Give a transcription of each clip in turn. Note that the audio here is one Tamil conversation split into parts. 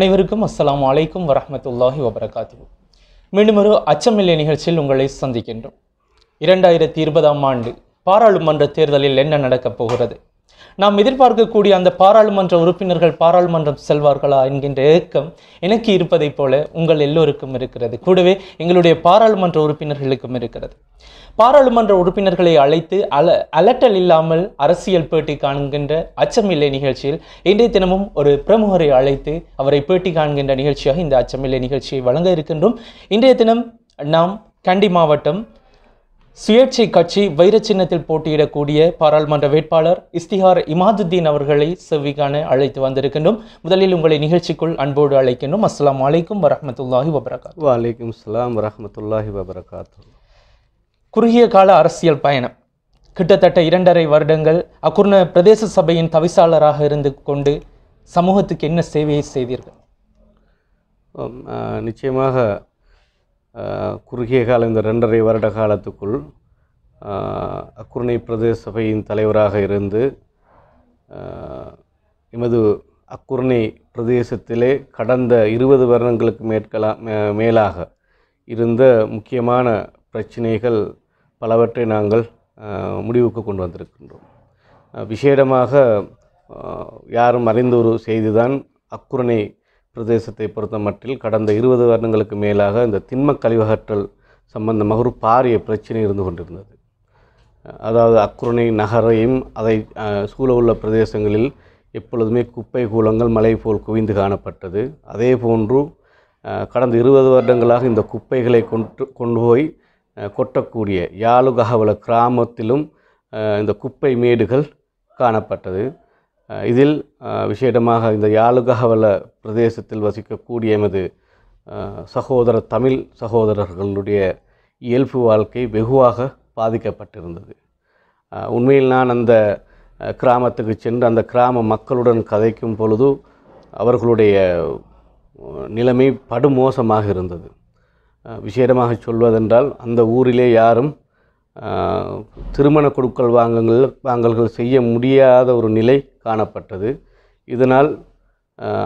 அனைவருக்கும் அஸ்லாம் வலைக்கும் வரமத்துல்லாஹி வபரகாத்து மீண்டும் ஒரு அச்சமில்லை நிகழ்ச்சியில் உங்களை சந்திக்கின்றோம் இரண்டாயிரத்தி இருபதாம் ஆண்டு பாராளுமன்ற தேர்தலில் என்ன நடக்கப் போகிறது நாம் எதிர்பார்க்கக்கூடிய அந்த பாராளுமன்ற உறுப்பினர்கள் பாராளுமன்றம் செல்வார்களா என்கின்ற ஏக்கம் எனக்கு இருப்பதைப் போல உங்கள் எல்லோருக்கும் இருக்கிறது கூடவே எங்களுடைய பாராளுமன்ற உறுப்பினர்களுக்கும் இருக்கிறது பாராளுமன்ற உறுப்பினர்களை அழைத்து அல அலட்டல் இல்லாமல் அரசியல் பேட்டி காண்கின்ற அச்சமில்லை நிகழ்ச்சியில் இன்றைய தினமும் ஒரு பிரமுகரை அழைத்து அவரை பேட்டி காண்கின்ற நிகழ்ச்சியாக இந்த அச்சமில்லை நிகழ்ச்சியை வழங்க இருக்கின்றோம் இன்றைய தினம் நாம் கண்டி மாவட்டம் சுயேட்சை கட்சி வைர சின்னத்தில் போட்டியிடக்கூடிய பாராளுமன்ற வேட்பாளர் இஸ்திஹார் இமாதுத்தீன் அவர்களை செவ்விக்கான அழைத்து வந்திருக்கின்றோம் முதலில் உங்களை நிகழ்ச்சிக்குள் அன்போடு அழைக்கின்றோம் அஸ்லாம் வலைக்கம் வரமத்துல்லாஹி வபரகாத் வலைக்கம் அஸ்லாம் வரமத்துல்லாஹி வபரகாத்து குறுகிய கால அரசியல் பயணம் கிட்டத்தட்ட இரண்டரை வருடங்கள் அக்குர்ண பிரதேச சபையின் தவிசாளராக இருந்து கொண்டு சமூகத்துக்கு என்ன சேவையை செய்தீர்கள் நிச்சயமாக குறுகிய காலம் இந்த ரெண்டரை வருட காலத்துக்குள் அக்குர்ணை பிரதேச சபையின் தலைவராக இருந்து எமது அக்குர்ணை பிரதேசத்திலே கடந்த இருபது வருடங்களுக்கு மேற்கலா மேலாக இருந்த முக்கியமான பிரச்சனைகள் பலவற்றை நாங்கள் முடிவுக்கு கொண்டு வந்திருக்கின்றோம் விசேடமாக யாரும் அறிந்த ஒரு செய்திதான் அக்குரணை பிரதேசத்தை பொறுத்த மட்டில் கடந்த இருபது வருடங்களுக்கு மேலாக இந்த திண்ம கழிவகற்றல் சம்பந்தமாக ஒரு பாரிய பிரச்சனை இருந்து கொண்டிருந்தது அதாவது அக்குரணை நகரையும் அதை சூழ உள்ள பிரதேசங்களில் எப்பொழுதுமே குப்பை கூலங்கள் மலை போல் குவிந்து காணப்பட்டது அதே போன்று கடந்த இருபது வருடங்களாக இந்த குப்பைகளை கொண்டு கொண்டு போய் கொட்டக்கூடிய யாழுகவல கிராமத்திலும் இந்த குப்பை மேடுகள் காணப்பட்டது இதில் விசேடமாக இந்த யாழுகவல பிரதேசத்தில் வசிக்கக்கூடிய எமது சகோதர தமிழ் சகோதரர்களுடைய இயல்பு வாழ்க்கை வெகுவாக பாதிக்கப்பட்டிருந்தது உண்மையில் நான் அந்த கிராமத்துக்கு சென்று அந்த கிராம மக்களுடன் கதைக்கும் பொழுது அவர்களுடைய நிலைமை படுமோசமாக இருந்தது விசேடமாக சொல்வதென்றால் அந்த ஊரிலே யாரும் திருமண கொடுக்கல் வாங்கங்கள் வாங்கல்கள் செய்ய முடியாத ஒரு நிலை காணப்பட்டது இதனால்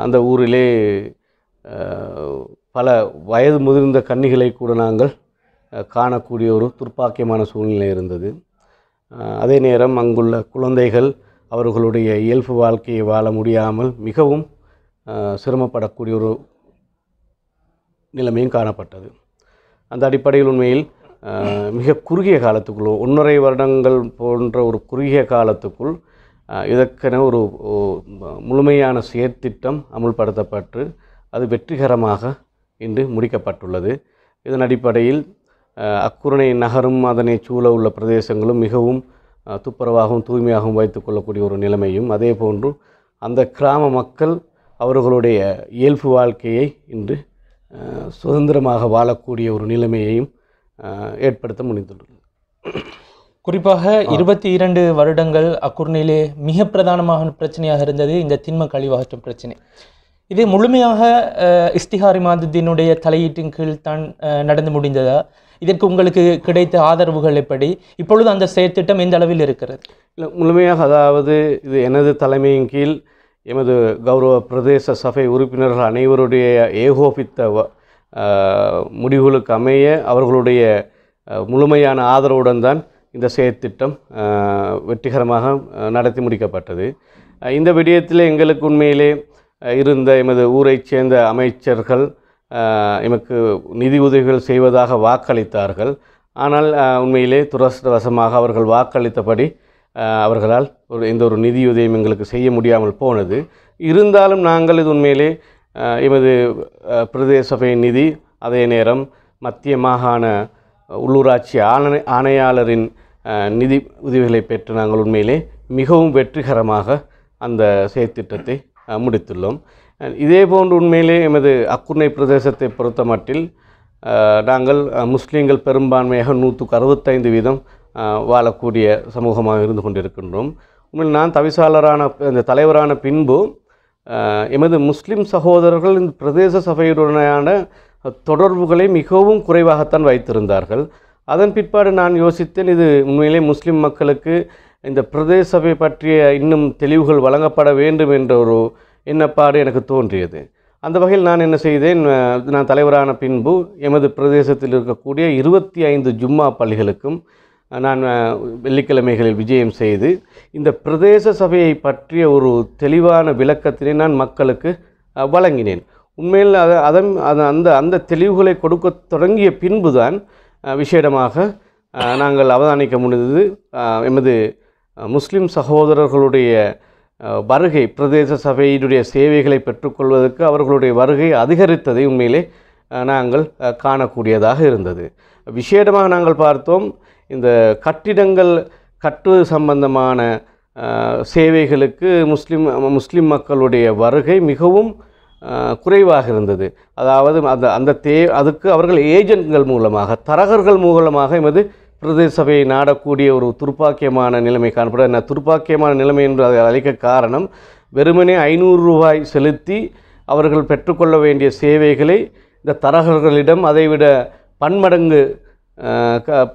அந்த ஊரிலே பல வயது முதிர்ந்த கன்னிகளை கூட நாங்கள் காணக்கூடிய ஒரு துர்ப்பாக்கியமான சூழ்நிலை இருந்தது அதே நேரம் அங்குள்ள குழந்தைகள் அவர்களுடைய இயல்பு வாழ்க்கையை வாழ முடியாமல் மிகவும் சிரமப்படக்கூடிய ஒரு நிலைமையும் காணப்பட்டது அந்த அடிப்படையில் உண்மையில் மிக குறுகிய காலத்துக்குள் ஒன்றரை வருடங்கள் போன்ற ஒரு குறுகிய காலத்துக்குள் இதற்கென ஒரு முழுமையான செயற்திட்டம் அமுல்படுத்தப்பட்டு அது வெற்றிகரமாக இன்று முடிக்கப்பட்டுள்ளது இதன் அடிப்படையில் அக்குரணை நகரும் அதனை சூழ உள்ள பிரதேசங்களும் மிகவும் துப்புரவாகவும் தூய்மையாகவும் வைத்து கொள்ளக்கூடிய ஒரு நிலைமையும் அதே போன்று அந்த கிராம மக்கள் அவர்களுடைய இயல்பு வாழ்க்கையை இன்று சுதந்திரமாக வாழக்கூடிய ஒரு நிலைமையையும் ஏற்படுத்த முடிந்துள்ளது குறிப்பாக இருபத்தி இரண்டு வருடங்கள் அக்குர்நிலே மிக பிரதானமாக பிரச்சனையாக இருந்தது இந்த திண்ம கழிவாற்றும் பிரச்சனை இது முழுமையாக இஸ்திகாரி மாதத்தினுடைய தலையீட்டின் கீழ் தான் நடந்து முடிந்ததா இதற்கு உங்களுக்கு கிடைத்த ஆதரவுகள் எப்படி இப்பொழுது அந்த செயற்திட்டம் எந்த அளவில் இருக்கிறது இல்லை முழுமையாக அதாவது இது எனது தலைமையின் கீழ் எமது கௌரவ பிரதேச சபை உறுப்பினர்கள் அனைவருடைய ஏகோபித்த முடிவுகளுக்கு அமைய அவர்களுடைய முழுமையான ஆதரவுடன் தான் இந்த செயற்திட்டம் வெற்றிகரமாக நடத்தி முடிக்கப்பட்டது இந்த விடயத்தில் எங்களுக்கு உண்மையிலே இருந்த எமது ஊரைச் சேர்ந்த அமைச்சர்கள் எமக்கு நிதி உதவிகள் செய்வதாக வாக்களித்தார்கள் ஆனால் உண்மையிலே துரஸ்தவசமாக அவர்கள் வாக்களித்தபடி அவர்களால் ஒரு எந்த ஒரு நிதியுதவியும் எங்களுக்கு செய்ய முடியாமல் போனது இருந்தாலும் நாங்கள் இது உண்மையிலே எமது பிரதேச சபையின் நிதி அதே நேரம் மத்திய மாகாண உள்ளூராட்சி ஆணை ஆணையாளரின் நிதி உதவிகளை பெற்று நாங்கள் உண்மையிலே மிகவும் வெற்றிகரமாக அந்த செயற்திட்டத்தை முடித்துள்ளோம் இதே போன்று உண்மையிலே எமது அக்குனை பிரதேசத்தை பொறுத்த மட்டில் நாங்கள் முஸ்லீம்கள் பெரும்பான்மையாக நூற்றுக்கு அறுபத்தைந்து வீதம் வாழக்கூடிய சமூகமாக இருந்து கொண்டிருக்கின்றோம் உண்மையில் நான் தவிசாளரான இந்த தலைவரான பின்பு எமது முஸ்லீம் சகோதரர்கள் இந்த பிரதேச சபையுடனான தொடர்புகளை மிகவும் குறைவாகத்தான் வைத்திருந்தார்கள் அதன் பிற்பாடு நான் யோசித்தேன் இது உண்மையிலே முஸ்லீம் மக்களுக்கு இந்த பிரதேச சபை பற்றிய இன்னும் தெளிவுகள் வழங்கப்பட வேண்டும் என்ற ஒரு எண்ணப்பாடு எனக்கு தோன்றியது அந்த வகையில் நான் என்ன செய்தேன் நான் தலைவரான பின்பு எமது பிரதேசத்தில் இருக்கக்கூடிய இருபத்தி ஐந்து ஜும்மா பள்ளிகளுக்கும் நான் வெள்ளிக்கிழமைகளில் விஜயம் செய்து இந்த பிரதேச சபையை பற்றிய ஒரு தெளிவான விளக்கத்தினை நான் மக்களுக்கு வழங்கினேன் உண்மையில் அதை அதன் அந்த அந்த தெளிவுகளை கொடுக்க தொடங்கிய பின்புதான் விசேடமாக நாங்கள் அவதானிக்க முடிந்தது எமது முஸ்லிம் சகோதரர்களுடைய வருகை பிரதேச சபையினுடைய சேவைகளை பெற்றுக்கொள்வதற்கு அவர்களுடைய வருகை அதிகரித்ததை உண்மையிலே நாங்கள் காணக்கூடியதாக இருந்தது விசேடமாக நாங்கள் பார்த்தோம் இந்த கட்டிடங்கள் கட்டுவது சம்பந்தமான சேவைகளுக்கு முஸ்லீம் முஸ்லீம் மக்களுடைய வருகை மிகவும் குறைவாக இருந்தது அதாவது அந்த அந்த தே அதுக்கு அவர்கள் ஏஜென்ட்கள் மூலமாக தரகர்கள் மூலமாக எமது பிரதேச சபையை நாடக்கூடிய ஒரு துர்ப்பாக்கியமான நிலைமை காணப்படுது துர்ப்பாக்கியமான நிலைமை என்று அதை அழைக்க காரணம் வெறுமனே ஐநூறு ரூபாய் செலுத்தி அவர்கள் பெற்றுக்கொள்ள வேண்டிய சேவைகளை இந்த தரகர்களிடம் அதைவிட பன்மடங்கு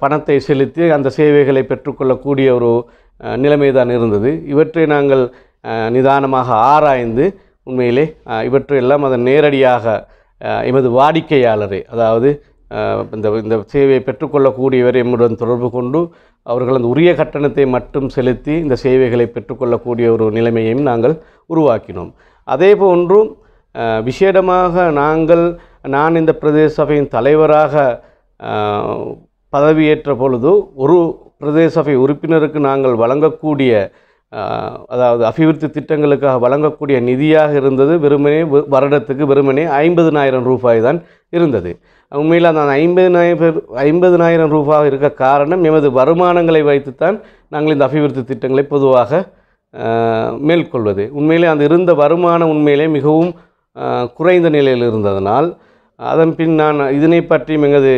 பணத்தை செலுத்தி அந்த சேவைகளை பெற்றுக்கொள்ளக்கூடிய ஒரு நிலைமை தான் இருந்தது இவற்றை நாங்கள் நிதானமாக ஆராய்ந்து உண்மையிலே இவற்றையெல்லாம் அதன் நேரடியாக எமது வாடிக்கையாளரை அதாவது இந்த இந்த சேவையை பெற்றுக்கொள்ளக்கூடியவர் எம்முடன் தொடர்பு கொண்டு அவர்கள் அந்த உரிய கட்டணத்தை மட்டும் செலுத்தி இந்த சேவைகளை பெற்றுக்கொள்ளக்கூடிய ஒரு நிலைமையையும் நாங்கள் உருவாக்கினோம் அதே போன்றும் விசேடமாக நாங்கள் நான் இந்த பிரதேச சபையின் தலைவராக பதவியேற்ற பொழுது ஒரு பிரதேச சபை உறுப்பினருக்கு நாங்கள் வழங்கக்கூடிய அதாவது அபிவிருத்தி திட்டங்களுக்காக வழங்கக்கூடிய நிதியாக இருந்தது வெறுமனே வருடத்துக்கு வெறுமனே ஐம்பதுனாயிரம் ரூபாய் தான் இருந்தது உண்மையில் அந்த ஐம்பதினாயிரம் ஐம்பதுனாயிரம் ரூபாய் இருக்க காரணம் எமது வருமானங்களை வைத்துத்தான் நாங்கள் இந்த அபிவிருத்தி திட்டங்களை பொதுவாக மேற்கொள்வது உண்மையிலே அந்த இருந்த வருமானம் உண்மையிலே மிகவும் குறைந்த நிலையில் இருந்ததனால் அதன் பின் நான் இதனை பற்றியும் எங்களது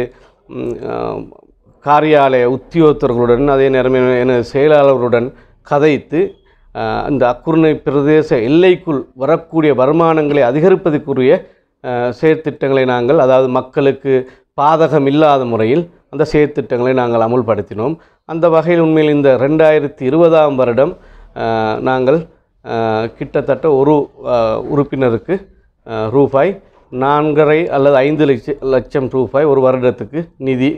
காரியாலய உத்தியோகத்தர்களுடன் அதே நேரம் எனது செயலாளர்களுடன் கதைத்து அந்த அக்குறுணை பிரதேச எல்லைக்குள் வரக்கூடிய வருமானங்களை அதிகரிப்பதற்குரிய செயற்திட்டங்களை நாங்கள் அதாவது மக்களுக்கு பாதகம் இல்லாத முறையில் அந்த செயற்திட்டங்களை நாங்கள் அமுல்படுத்தினோம் அந்த வகையில் உண்மையில் இந்த ரெண்டாயிரத்தி இருபதாம் வருடம் நாங்கள் கிட்டத்தட்ட ஒரு உறுப்பினருக்கு ரூபாய் நான்கரை அல்லது ஐந்து லட்ச லட்சம் ரூபாய் ஒரு வருடத்துக்கு நிதி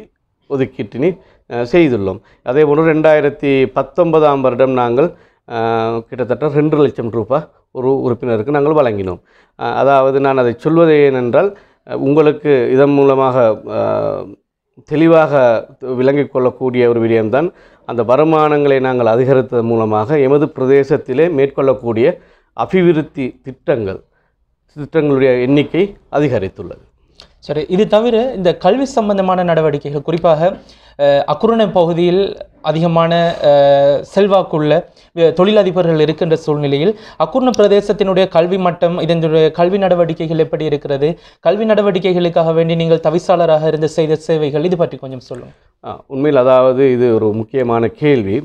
ஒதுக்கீட்டினை செய்துள்ளோம் அதே போன்று ரெண்டாயிரத்தி பத்தொன்பதாம் வருடம் நாங்கள் கிட்டத்தட்ட ரெண்டு லட்சம் ரூபாய் ஒரு உறுப்பினருக்கு நாங்கள் வழங்கினோம் அதாவது நான் அதை சொல்வது ஏனென்றால் உங்களுக்கு இதன் மூலமாக தெளிவாக விளங்கிக் கொள்ளக்கூடிய ஒரு விடயம்தான் அந்த வருமானங்களை நாங்கள் அதிகரித்ததன் மூலமாக எமது பிரதேசத்திலே மேற்கொள்ளக்கூடிய அபிவிருத்தி திட்டங்கள் திட்டங்களுடைய எண்ணிக்கை அதிகரித்துள்ளது சரி இது தவிர இந்த கல்வி சம்பந்தமான நடவடிக்கைகள் குறிப்பாக அக்குரணை பகுதியில் அதிகமான செல்வாக்குள்ள தொழிலதிபர்கள் இருக்கின்ற சூழ்நிலையில் அக்குர்ண பிரதேசத்தினுடைய கல்வி மட்டம் இதனுடைய கல்வி நடவடிக்கைகள் எப்படி இருக்கிறது கல்வி நடவடிக்கைகளுக்காக வேண்டி நீங்கள் தவிசாளராக இருந்து செய்த சேவைகள் இது பற்றி கொஞ்சம் சொல்லுங்கள் உண்மையில் அதாவது இது ஒரு முக்கியமான கேள்வி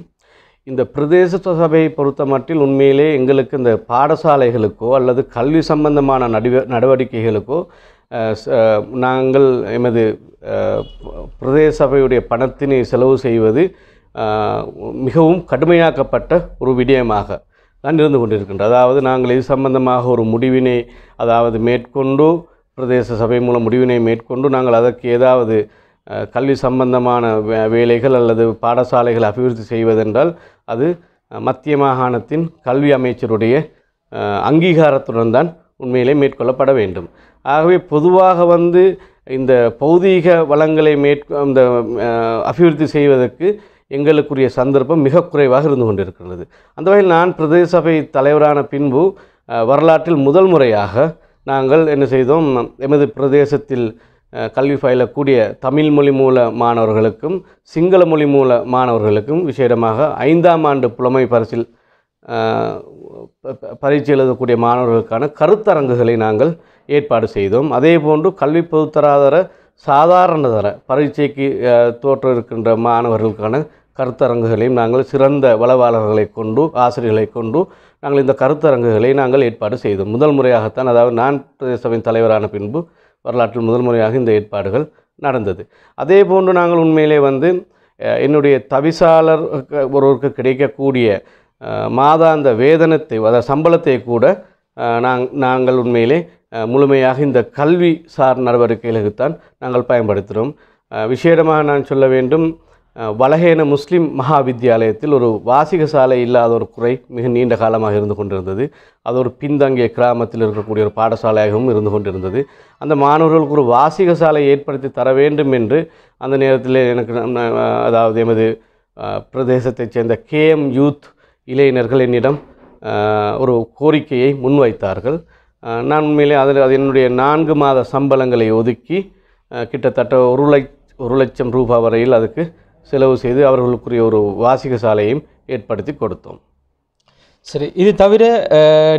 இந்த பிரதேச சபையை பொறுத்த மட்டில் உண்மையிலே எங்களுக்கு இந்த பாடசாலைகளுக்கோ அல்லது கல்வி சம்பந்தமான நடிவ நடவடிக்கைகளுக்கோ நாங்கள் எமது பிரதேச சபையுடைய பணத்தினை செலவு செய்வது மிகவும் கடுமையாக்கப்பட்ட ஒரு விடயமாக தான் இருந்து கொண்டிருக்கின்றது அதாவது நாங்கள் இது சம்பந்தமாக ஒரு முடிவினை அதாவது மேற்கொண்டு பிரதேச சபை மூலம் முடிவினை மேற்கொண்டு நாங்கள் அதற்கு ஏதாவது கல்வி சம்பந்தமான வேலைகள் அல்லது பாடசாலைகள் அபிவிருத்தி செய்வதென்றால் அது மத்திய மாகாணத்தின் கல்வி அமைச்சருடைய அங்கீகாரத்துடன் தான் உண்மையிலே மேற்கொள்ளப்பட வேண்டும் ஆகவே பொதுவாக வந்து இந்த பௌதீக வளங்களை மேற்கொ இந்த அபிவிருத்தி செய்வதற்கு எங்களுக்குரிய சந்தர்ப்பம் மிக குறைவாக இருந்து கொண்டிருக்கிறது அந்த வகையில் நான் பிரதேச சபை தலைவரான பின்பு வரலாற்றில் முதல் முறையாக நாங்கள் என்ன செய்தோம் எமது பிரதேசத்தில் கல்வி பயிலக்கூடிய தமிழ் மொழி மூல மாணவர்களுக்கும் சிங்கள மொழி மூல மாணவர்களுக்கும் விசேடமாக ஐந்தாம் ஆண்டு புலமை பரிசில் பரீட்சை எழுதக்கூடிய மாணவர்களுக்கான கருத்தரங்குகளை நாங்கள் ஏற்பாடு செய்தோம் அதே போன்று கல்வி பொதுத்தராதர சாதாரணதர பரீட்சைக்கு தோற்ற இருக்கின்ற மாணவர்களுக்கான கருத்தரங்குகளையும் நாங்கள் சிறந்த வளவாளர்களை கொண்டு ஆசிரியர்களை கொண்டு நாங்கள் இந்த கருத்தரங்குகளை நாங்கள் ஏற்பாடு செய்தோம் முதல் முறையாகத்தான் அதாவது நான் பிரதேசவின் தலைவரான பின்பு வரலாற்றில் முதல் முறையாக இந்த ஏற்பாடுகள் நடந்தது அதே போன்று நாங்கள் உண்மையிலே வந்து என்னுடைய தவிசாளர் ஒருவருக்கு கிடைக்கக்கூடிய மாதாந்த வேதனத்தை அதாவது சம்பளத்தை கூட நாங் நாங்கள் உண்மையிலே முழுமையாக இந்த கல்வி சார் நடவடிக்கைகளுக்குத்தான் நாங்கள் பயன்படுத்துகிறோம் விசேடமாக நான் சொல்ல வேண்டும் வலஹேன முஸ்லீம் வித்தியாலயத்தில் ஒரு வாசிக சாலை இல்லாத ஒரு குறை மிக நீண்ட காலமாக இருந்து கொண்டிருந்தது அது ஒரு பின்தங்கிய கிராமத்தில் இருக்கக்கூடிய ஒரு பாடசாலையாகவும் இருந்து கொண்டிருந்தது அந்த மாணவர்களுக்கு ஒரு வாசிக சாலை ஏற்படுத்தி தர வேண்டும் என்று அந்த நேரத்தில் எனக்கு அதாவது எமது பிரதேசத்தைச் சேர்ந்த கேஎம் யூத் இளைஞர்கள் என்னிடம் ஒரு கோரிக்கையை முன்வைத்தார்கள் நான் உண்மையிலே அதில் அது என்னுடைய நான்கு மாத சம்பளங்களை ஒதுக்கி கிட்டத்தட்ட ஒரு லட்ச ஒரு லட்சம் ரூபாய் வரையில் அதுக்கு செலவு செய்து அவர்களுக்குரிய ஒரு வாசிக சாலையும் ஏற்படுத்தி கொடுத்தோம் சரி இது தவிர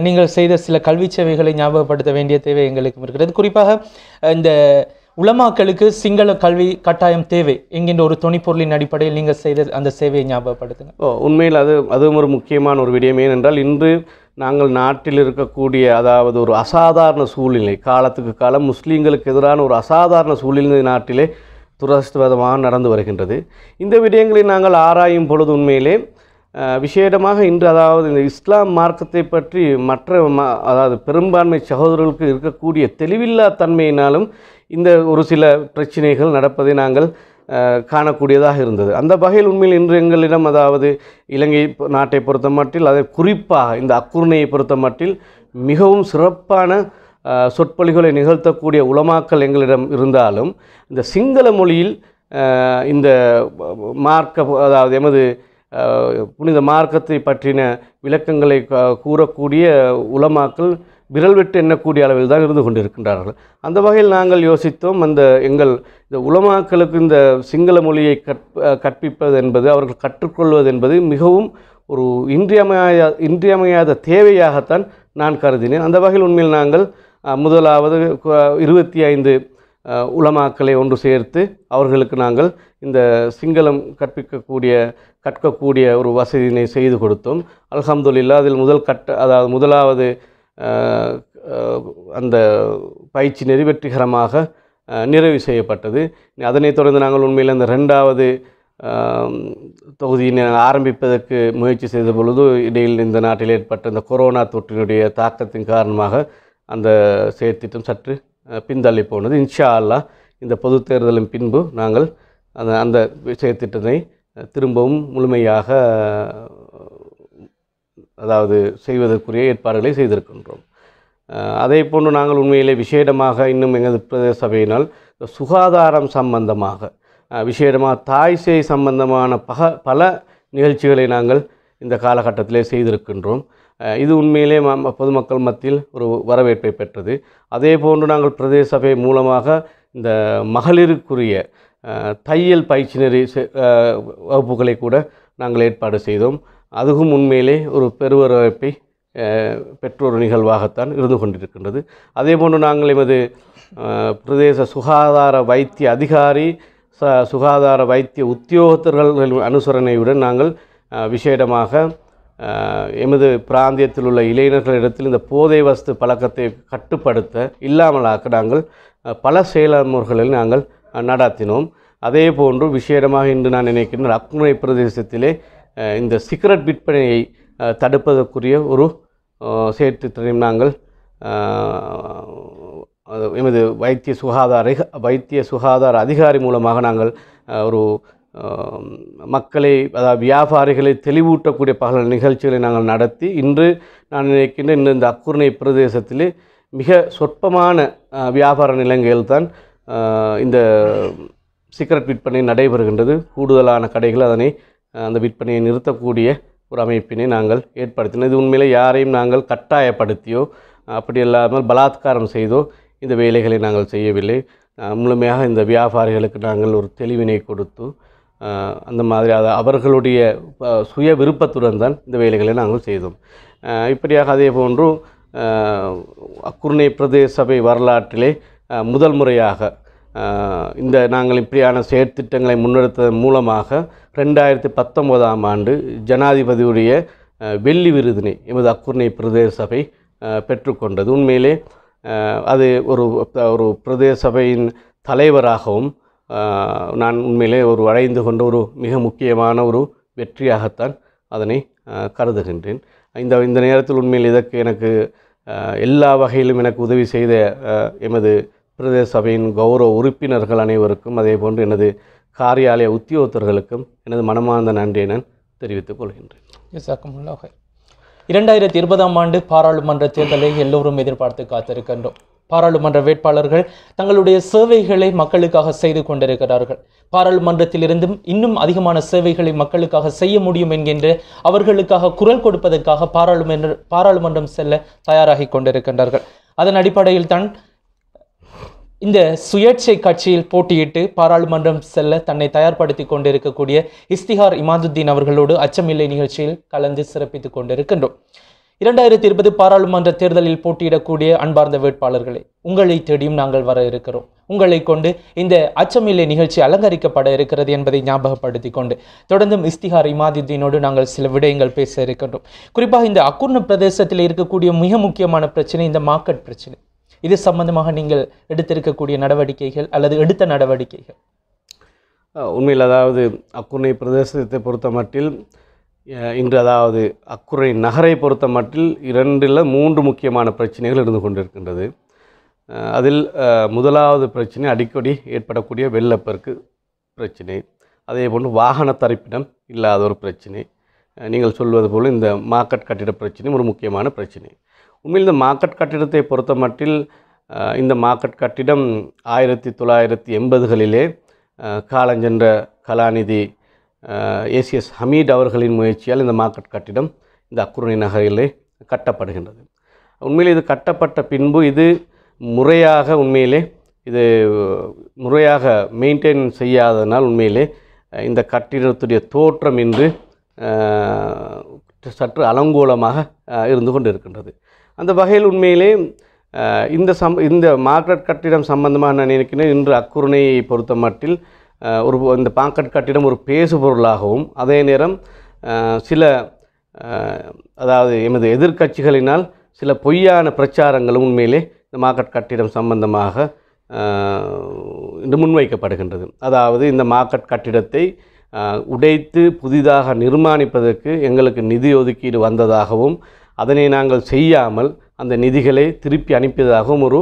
நீங்கள் செய்த சில கல்வி சேவைகளை ஞாபகப்படுத்த வேண்டிய தேவை எங்களுக்கும் இருக்கிறது குறிப்பாக இந்த உலமாக்களுக்கு சிங்கள கல்வி கட்டாயம் தேவை என்கின்ற ஒரு துணிப்பொருளின் அடிப்படையில் நீங்கள் செய்த அந்த சேவையை ஞாபகப்படுத்துங்க ஓ உண்மையில் அது அதுவும் ஒரு முக்கியமான ஒரு விடயம் ஏனென்றால் இன்று நாங்கள் நாட்டில் இருக்கக்கூடிய அதாவது ஒரு அசாதாரண சூழ்நிலை காலத்துக்கு காலம் முஸ்லீம்களுக்கு எதிரான ஒரு அசாதாரண சூழ்நிலை நாட்டிலே துரதிருஷ்டவாதமாக நடந்து வருகின்றது இந்த விடயங்களை நாங்கள் ஆராயும் பொழுது உண்மையிலே விசேடமாக இன்று அதாவது இந்த இஸ்லாம் மார்க்கத்தை பற்றி மற்ற அதாவது பெரும்பான்மை சகோதரர்களுக்கு இருக்கக்கூடிய தெளிவில்லா தன்மையினாலும் இந்த ஒரு சில பிரச்சனைகள் நடப்பதை நாங்கள் காணக்கூடியதாக இருந்தது அந்த வகையில் உண்மையில் இன்று எங்களிடம் அதாவது இலங்கை நாட்டை பொறுத்த மட்டில் அதை குறிப்பாக இந்த அக்குர்ணையை பொறுத்த மட்டில் மிகவும் சிறப்பான சொற்பொழிகளை நிகழ்த்தக்கூடிய உளமாக்கல் எங்களிடம் இருந்தாலும் இந்த சிங்கள மொழியில் இந்த மார்க்க அதாவது எமது புனித மார்க்கத்தை பற்றின விளக்கங்களை கூறக்கூடிய உலமாக்கள் விரல் வெட்டு எண்ணக்கூடிய அளவில் தான் இருந்து கொண்டிருக்கின்றார்கள் அந்த வகையில் நாங்கள் யோசித்தோம் அந்த எங்கள் இந்த உலமாக்களுக்கு இந்த சிங்கள மொழியை கற்ப கற்பிப்பது என்பது அவர்கள் கற்றுக்கொள்வது என்பது மிகவும் ஒரு இன்றியமையாத இன்றியமையாத தேவையாகத்தான் நான் கருதினேன் அந்த வகையில் உண்மையில் நாங்கள் முதலாவது இருபத்தி ஐந்து உலமாக்களை ஒன்று சேர்த்து அவர்களுக்கு நாங்கள் இந்த சிங்களம் கற்பிக்கக்கூடிய கற்கக்கூடிய ஒரு வசதியினை செய்து கொடுத்தோம் அல்ஹம்துல்லா அதில் முதல் கட்ட அதாவது முதலாவது அந்த பயிற்சி நெறி வெற்றிகரமாக நிறைவு செய்யப்பட்டது அதனைத் தொடர்ந்து நாங்கள் உண்மையில் அந்த ரெண்டாவது தொகுதியினை ஆரம்பிப்பதற்கு முயற்சி செய்த பொழுது இடையில் இந்த நாட்டில் ஏற்பட்ட இந்த கொரோனா தொற்றினுடைய தாக்கத்தின் காரணமாக அந்த செயற்திட்டம் சற்று பின்தள்ளி போனது இன்ஷா அல்லா இந்த பொது தேர்தலின் பின்பு நாங்கள் அந்த அந்த செயற்திட்டத்தை திரும்பவும் முழுமையாக அதாவது செய்வதற்குரிய ஏற்பாடுகளை செய்திருக்கின்றோம் அதே போன்று நாங்கள் உண்மையிலே விசேடமாக இன்னும் எங்களது பிரதேச சபையினால் சுகாதாரம் சம்பந்தமாக விசேடமாக தாய் சேய் சம்பந்தமான பக பல நிகழ்ச்சிகளை நாங்கள் இந்த காலகட்டத்திலே செய்திருக்கின்றோம் இது உண்மையிலே பொதுமக்கள் மத்தியில் ஒரு வரவேற்பை பெற்றது அதே போன்று நாங்கள் பிரதேச சபை மூலமாக இந்த மகளிருக்குரிய தையல் பயிற்சி நெறி வகுப்புகளை கூட நாங்கள் ஏற்பாடு செய்தோம் அதுவும் உண்மையிலே ஒரு பெருவரவேற்பை பெற்றோர் நிகழ்வாகத்தான் இருந்து கொண்டிருக்கின்றது அதே போன்று நாங்கள் எமது பிரதேச சுகாதார வைத்திய அதிகாரி ச சுகாதார வைத்திய உத்தியோகத்தர்கள் அனுசரணையுடன் நாங்கள் விசேடமாக எமது பிராந்தியத்தில் உள்ள இளைஞர்களிடத்தில் இந்த போதை வஸ்து பழக்கத்தை கட்டுப்படுத்த இல்லாமலாக்க நாங்கள் பல செயல்முறைகளில் நாங்கள் நடாத்தினோம் அதே போன்று விசேடமாக இன்று நான் நினைக்கின்றேன் அக்முனை பிரதேசத்திலே இந்த சிகரெட் விற்பனையை தடுப்பதற்குரிய ஒரு செயற்திட்டத்தையும் நாங்கள் எமது வைத்திய சுகாதார வைத்திய சுகாதார அதிகாரி மூலமாக நாங்கள் ஒரு மக்களை அதாவது வியாபாரிகளை தெளிவூட்டக்கூடிய பல நிகழ்ச்சிகளை நாங்கள் நடத்தி இன்று நான் நினைக்கின்ற இன்று இந்த அக்குர்ணை பிரதேசத்திலே மிக சொற்பமான வியாபார நிலங்களில் தான் இந்த சிகரெட் விற்பனை நடைபெறுகின்றது கூடுதலான கடைகள் அதனை அந்த விற்பனையை நிறுத்தக்கூடிய ஒரு அமைப்பினை நாங்கள் ஏற்படுத்தினோம் இது உண்மையிலே யாரையும் நாங்கள் கட்டாயப்படுத்தியோ அப்படி இல்லாமல் பலாத்காரம் செய்தோ இந்த வேலைகளை நாங்கள் செய்யவில்லை முழுமையாக இந்த வியாபாரிகளுக்கு நாங்கள் ஒரு தெளிவினை கொடுத்து அந்த மாதிரி அது அவர்களுடைய சுய விருப்பத்துடன் தான் இந்த வேலைகளை நாங்கள் செய்தோம் இப்படியாக அதே போன்று அக்குர்ணை பிரதேச சபை வரலாற்றிலே முதல் முறையாக இந்த நாங்கள் இப்படியான செயற்திட்டங்களை முன்னெடுத்ததன் மூலமாக ரெண்டாயிரத்தி பத்தொன்பதாம் ஆண்டு ஜனாதிபதியுடைய வெள்ளி விருதினை எமது அக்குர்ணை பிரதேச சபை பெற்றுக்கொண்டது உண்மையிலே அது ஒரு ஒரு பிரதேச சபையின் தலைவராகவும் நான் உண்மையிலே ஒரு வளைந்து கொண்ட ஒரு மிக முக்கியமான ஒரு வெற்றியாகத்தான் அதனை கருதுகின்றேன் இந்த இந்த நேரத்தில் உண்மையில் இதற்கு எனக்கு எல்லா வகையிலும் எனக்கு உதவி செய்த எமது பிரதேச சபையின் கௌரவ உறுப்பினர்கள் அனைவருக்கும் அதே போன்று எனது காரியாலய உத்தியோகத்தர்களுக்கும் எனது மனமார்ந்த நன்றியை நான் தெரிவித்துக் கொள்கின்றேன் இரண்டாயிரத்தி இருபதாம் ஆண்டு பாராளுமன்ற தேர்தலை எல்லோரும் எதிர்பார்த்து காத்திருக்கின்றோம் பாராளுமன்ற வேட்பாளர்கள் தங்களுடைய சேவைகளை மக்களுக்காக செய்து கொண்டிருக்கிறார்கள் பாராளுமன்றத்திலிருந்தும் இன்னும் அதிகமான சேவைகளை மக்களுக்காக செய்ய முடியும் என்கின்ற அவர்களுக்காக குரல் கொடுப்பதற்காக பாராளுமன்ற பாராளுமன்றம் செல்ல தயாராகி கொண்டிருக்கின்றார்கள் அதன் அடிப்படையில் தான் இந்த சுயேட்சை கட்சியில் போட்டியிட்டு பாராளுமன்றம் செல்ல தன்னை தயார்படுத்தி கொண்டிருக்கக்கூடிய இஸ்திஹார் இமாதுத்தீன் அவர்களோடு அச்சமில்லை நிகழ்ச்சியில் கலந்து சிறப்பித்துக் கொண்டிருக்கின்றோம் இரண்டாயிரத்தி இருபது பாராளுமன்ற தேர்தலில் போட்டியிடக்கூடிய அன்பார்ந்த வேட்பாளர்களே உங்களை தேடியும் நாங்கள் வர இருக்கிறோம் உங்களை கொண்டு இந்த அச்சமில்லை நிகழ்ச்சி அலங்கரிக்கப்பட இருக்கிறது என்பதை ஞாபகப்படுத்தி கொண்டு தொடர்ந்தும் இஸ்திஹார் இமாதித்தீனோடு நாங்கள் சில விடயங்கள் பேச இருக்கின்றோம் குறிப்பாக இந்த அக்குர்ண பிரதேசத்தில் இருக்கக்கூடிய மிக முக்கியமான பிரச்சனை இந்த மார்க்கெட் பிரச்சனை இது சம்பந்தமாக நீங்கள் எடுத்திருக்கக்கூடிய நடவடிக்கைகள் அல்லது எடுத்த நடவடிக்கைகள் உண்மையில் அதாவது அக்குர்ணை பிரதேசத்தை பொறுத்த மட்டில் இன்று அதாவது அக்குறை நகரை பொறுத்த மட்டில் இரண்டில் மூன்று முக்கியமான பிரச்சனைகள் இருந்து கொண்டிருக்கின்றது அதில் முதலாவது பிரச்சனை அடிக்கடி ஏற்படக்கூடிய வெள்ளப்பெருக்கு பிரச்சனை அதே போன்று வாகன தரிப்பிடம் இல்லாத ஒரு பிரச்சனை நீங்கள் சொல்வது போல் இந்த மார்க்கெட் கட்டிட பிரச்சனை ஒரு முக்கியமான பிரச்சனை உண்மையில் இந்த மார்க்கெட் கட்டிடத்தை பொறுத்த மட்டில் இந்த மார்க்கெட் கட்டிடம் ஆயிரத்தி தொள்ளாயிரத்தி எண்பதுகளிலே காலஞ்சென்ற கலாநிதி ஏசிஎஸ் ஹமீட் அவர்களின் முயற்சியால் இந்த மார்க்கெட் கட்டிடம் இந்த அக்குரணி நகரிலே கட்டப்படுகின்றது உண்மையில் இது கட்டப்பட்ட பின்பு இது முறையாக உண்மையிலே இது முறையாக மெயின்டைன் செய்யாததனால் உண்மையிலே இந்த கட்டிடத்துடைய தோற்றம் இன்று சற்று அலங்கோலமாக இருந்து கொண்டு இருக்கின்றது அந்த வகையில் உண்மையிலே இந்த சம் இந்த மார்க்கெட் கட்டிடம் சம்பந்தமாக நான் நினைக்கிறேன் இன்று அக்குறுணையை பொறுத்த மட்டில் ஒரு இந்த பாக்கெட் கட்டிடம் ஒரு பேசு பொருளாகவும் அதே நேரம் சில அதாவது எமது எதிர்கட்சிகளினால் சில பொய்யான பிரச்சாரங்கள் உண்மையிலே இந்த மார்க்கெட் கட்டிடம் சம்பந்தமாக இன்று முன்வைக்கப்படுகின்றது அதாவது இந்த மார்க்கெட் கட்டிடத்தை உடைத்து புதிதாக நிர்மாணிப்பதற்கு எங்களுக்கு நிதி ஒதுக்கீடு வந்ததாகவும் அதனை நாங்கள் செய்யாமல் அந்த நிதிகளை திருப்பி அனுப்பியதாகவும் ஒரு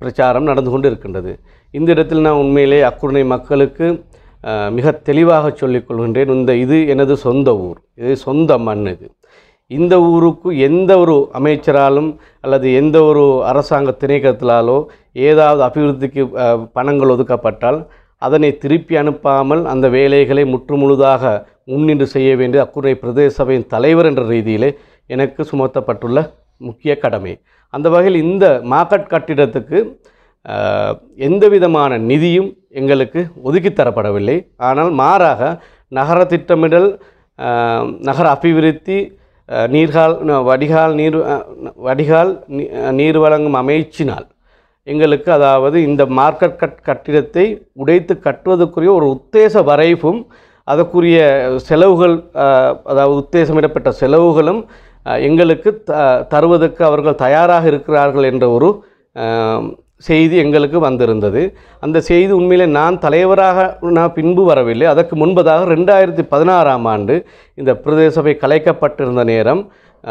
பிரச்சாரம் நடந்து கொண்டு இருக்கின்றது இந்த இடத்தில் நான் உண்மையிலே அக்குடனை மக்களுக்கு மிக தெளிவாக சொல்லிக்கொள்கின்றேன் இந்த இது எனது சொந்த ஊர் இது சொந்த மண் இது இந்த ஊருக்கு எந்த ஒரு அமைச்சராலும் அல்லது எந்த ஒரு அரசாங்க திணைக்கத்திலாலோ ஏதாவது அபிவிருத்திக்கு பணங்கள் ஒதுக்கப்பட்டால் அதனை திருப்பி அனுப்பாமல் அந்த வேலைகளை முற்றுமுழுதாக முன்னின்று செய்ய வேண்டிய அக்குறை பிரதேச சபையின் தலைவர் என்ற ரீதியிலே எனக்கு சுமத்தப்பட்டுள்ள முக்கிய கடமை அந்த வகையில் இந்த மார்க்கட் கட்டிடத்துக்கு எந்த விதமான நிதியும் எங்களுக்கு ஒதுக்கித்தரப்படவில்லை ஆனால் மாறாக நகர திட்டமிடல் நகர அபிவிருத்தி நீர்கால் வடிகால் நீர் வடிகால் நீர் வழங்கும் அமைச்சினால் எங்களுக்கு அதாவது இந்த மார்க்கெட் கட் கட்டிடத்தை உடைத்து கட்டுவதற்குரிய ஒரு உத்தேச வரைவும் அதற்குரிய செலவுகள் அதாவது உத்தேசமிடப்பட்ட செலவுகளும் எங்களுக்கு த தருவதற்கு அவர்கள் தயாராக இருக்கிறார்கள் என்ற ஒரு செய்தி எங்களுக்கு வந்திருந்தது அந்த செய்தி உண்மையிலே நான் தலைவராக நான் பின்பு வரவில்லை அதற்கு முன்பதாக ரெண்டாயிரத்தி பதினாறாம் ஆண்டு இந்த பிரதேச சபை கலைக்கப்பட்டிருந்த நேரம்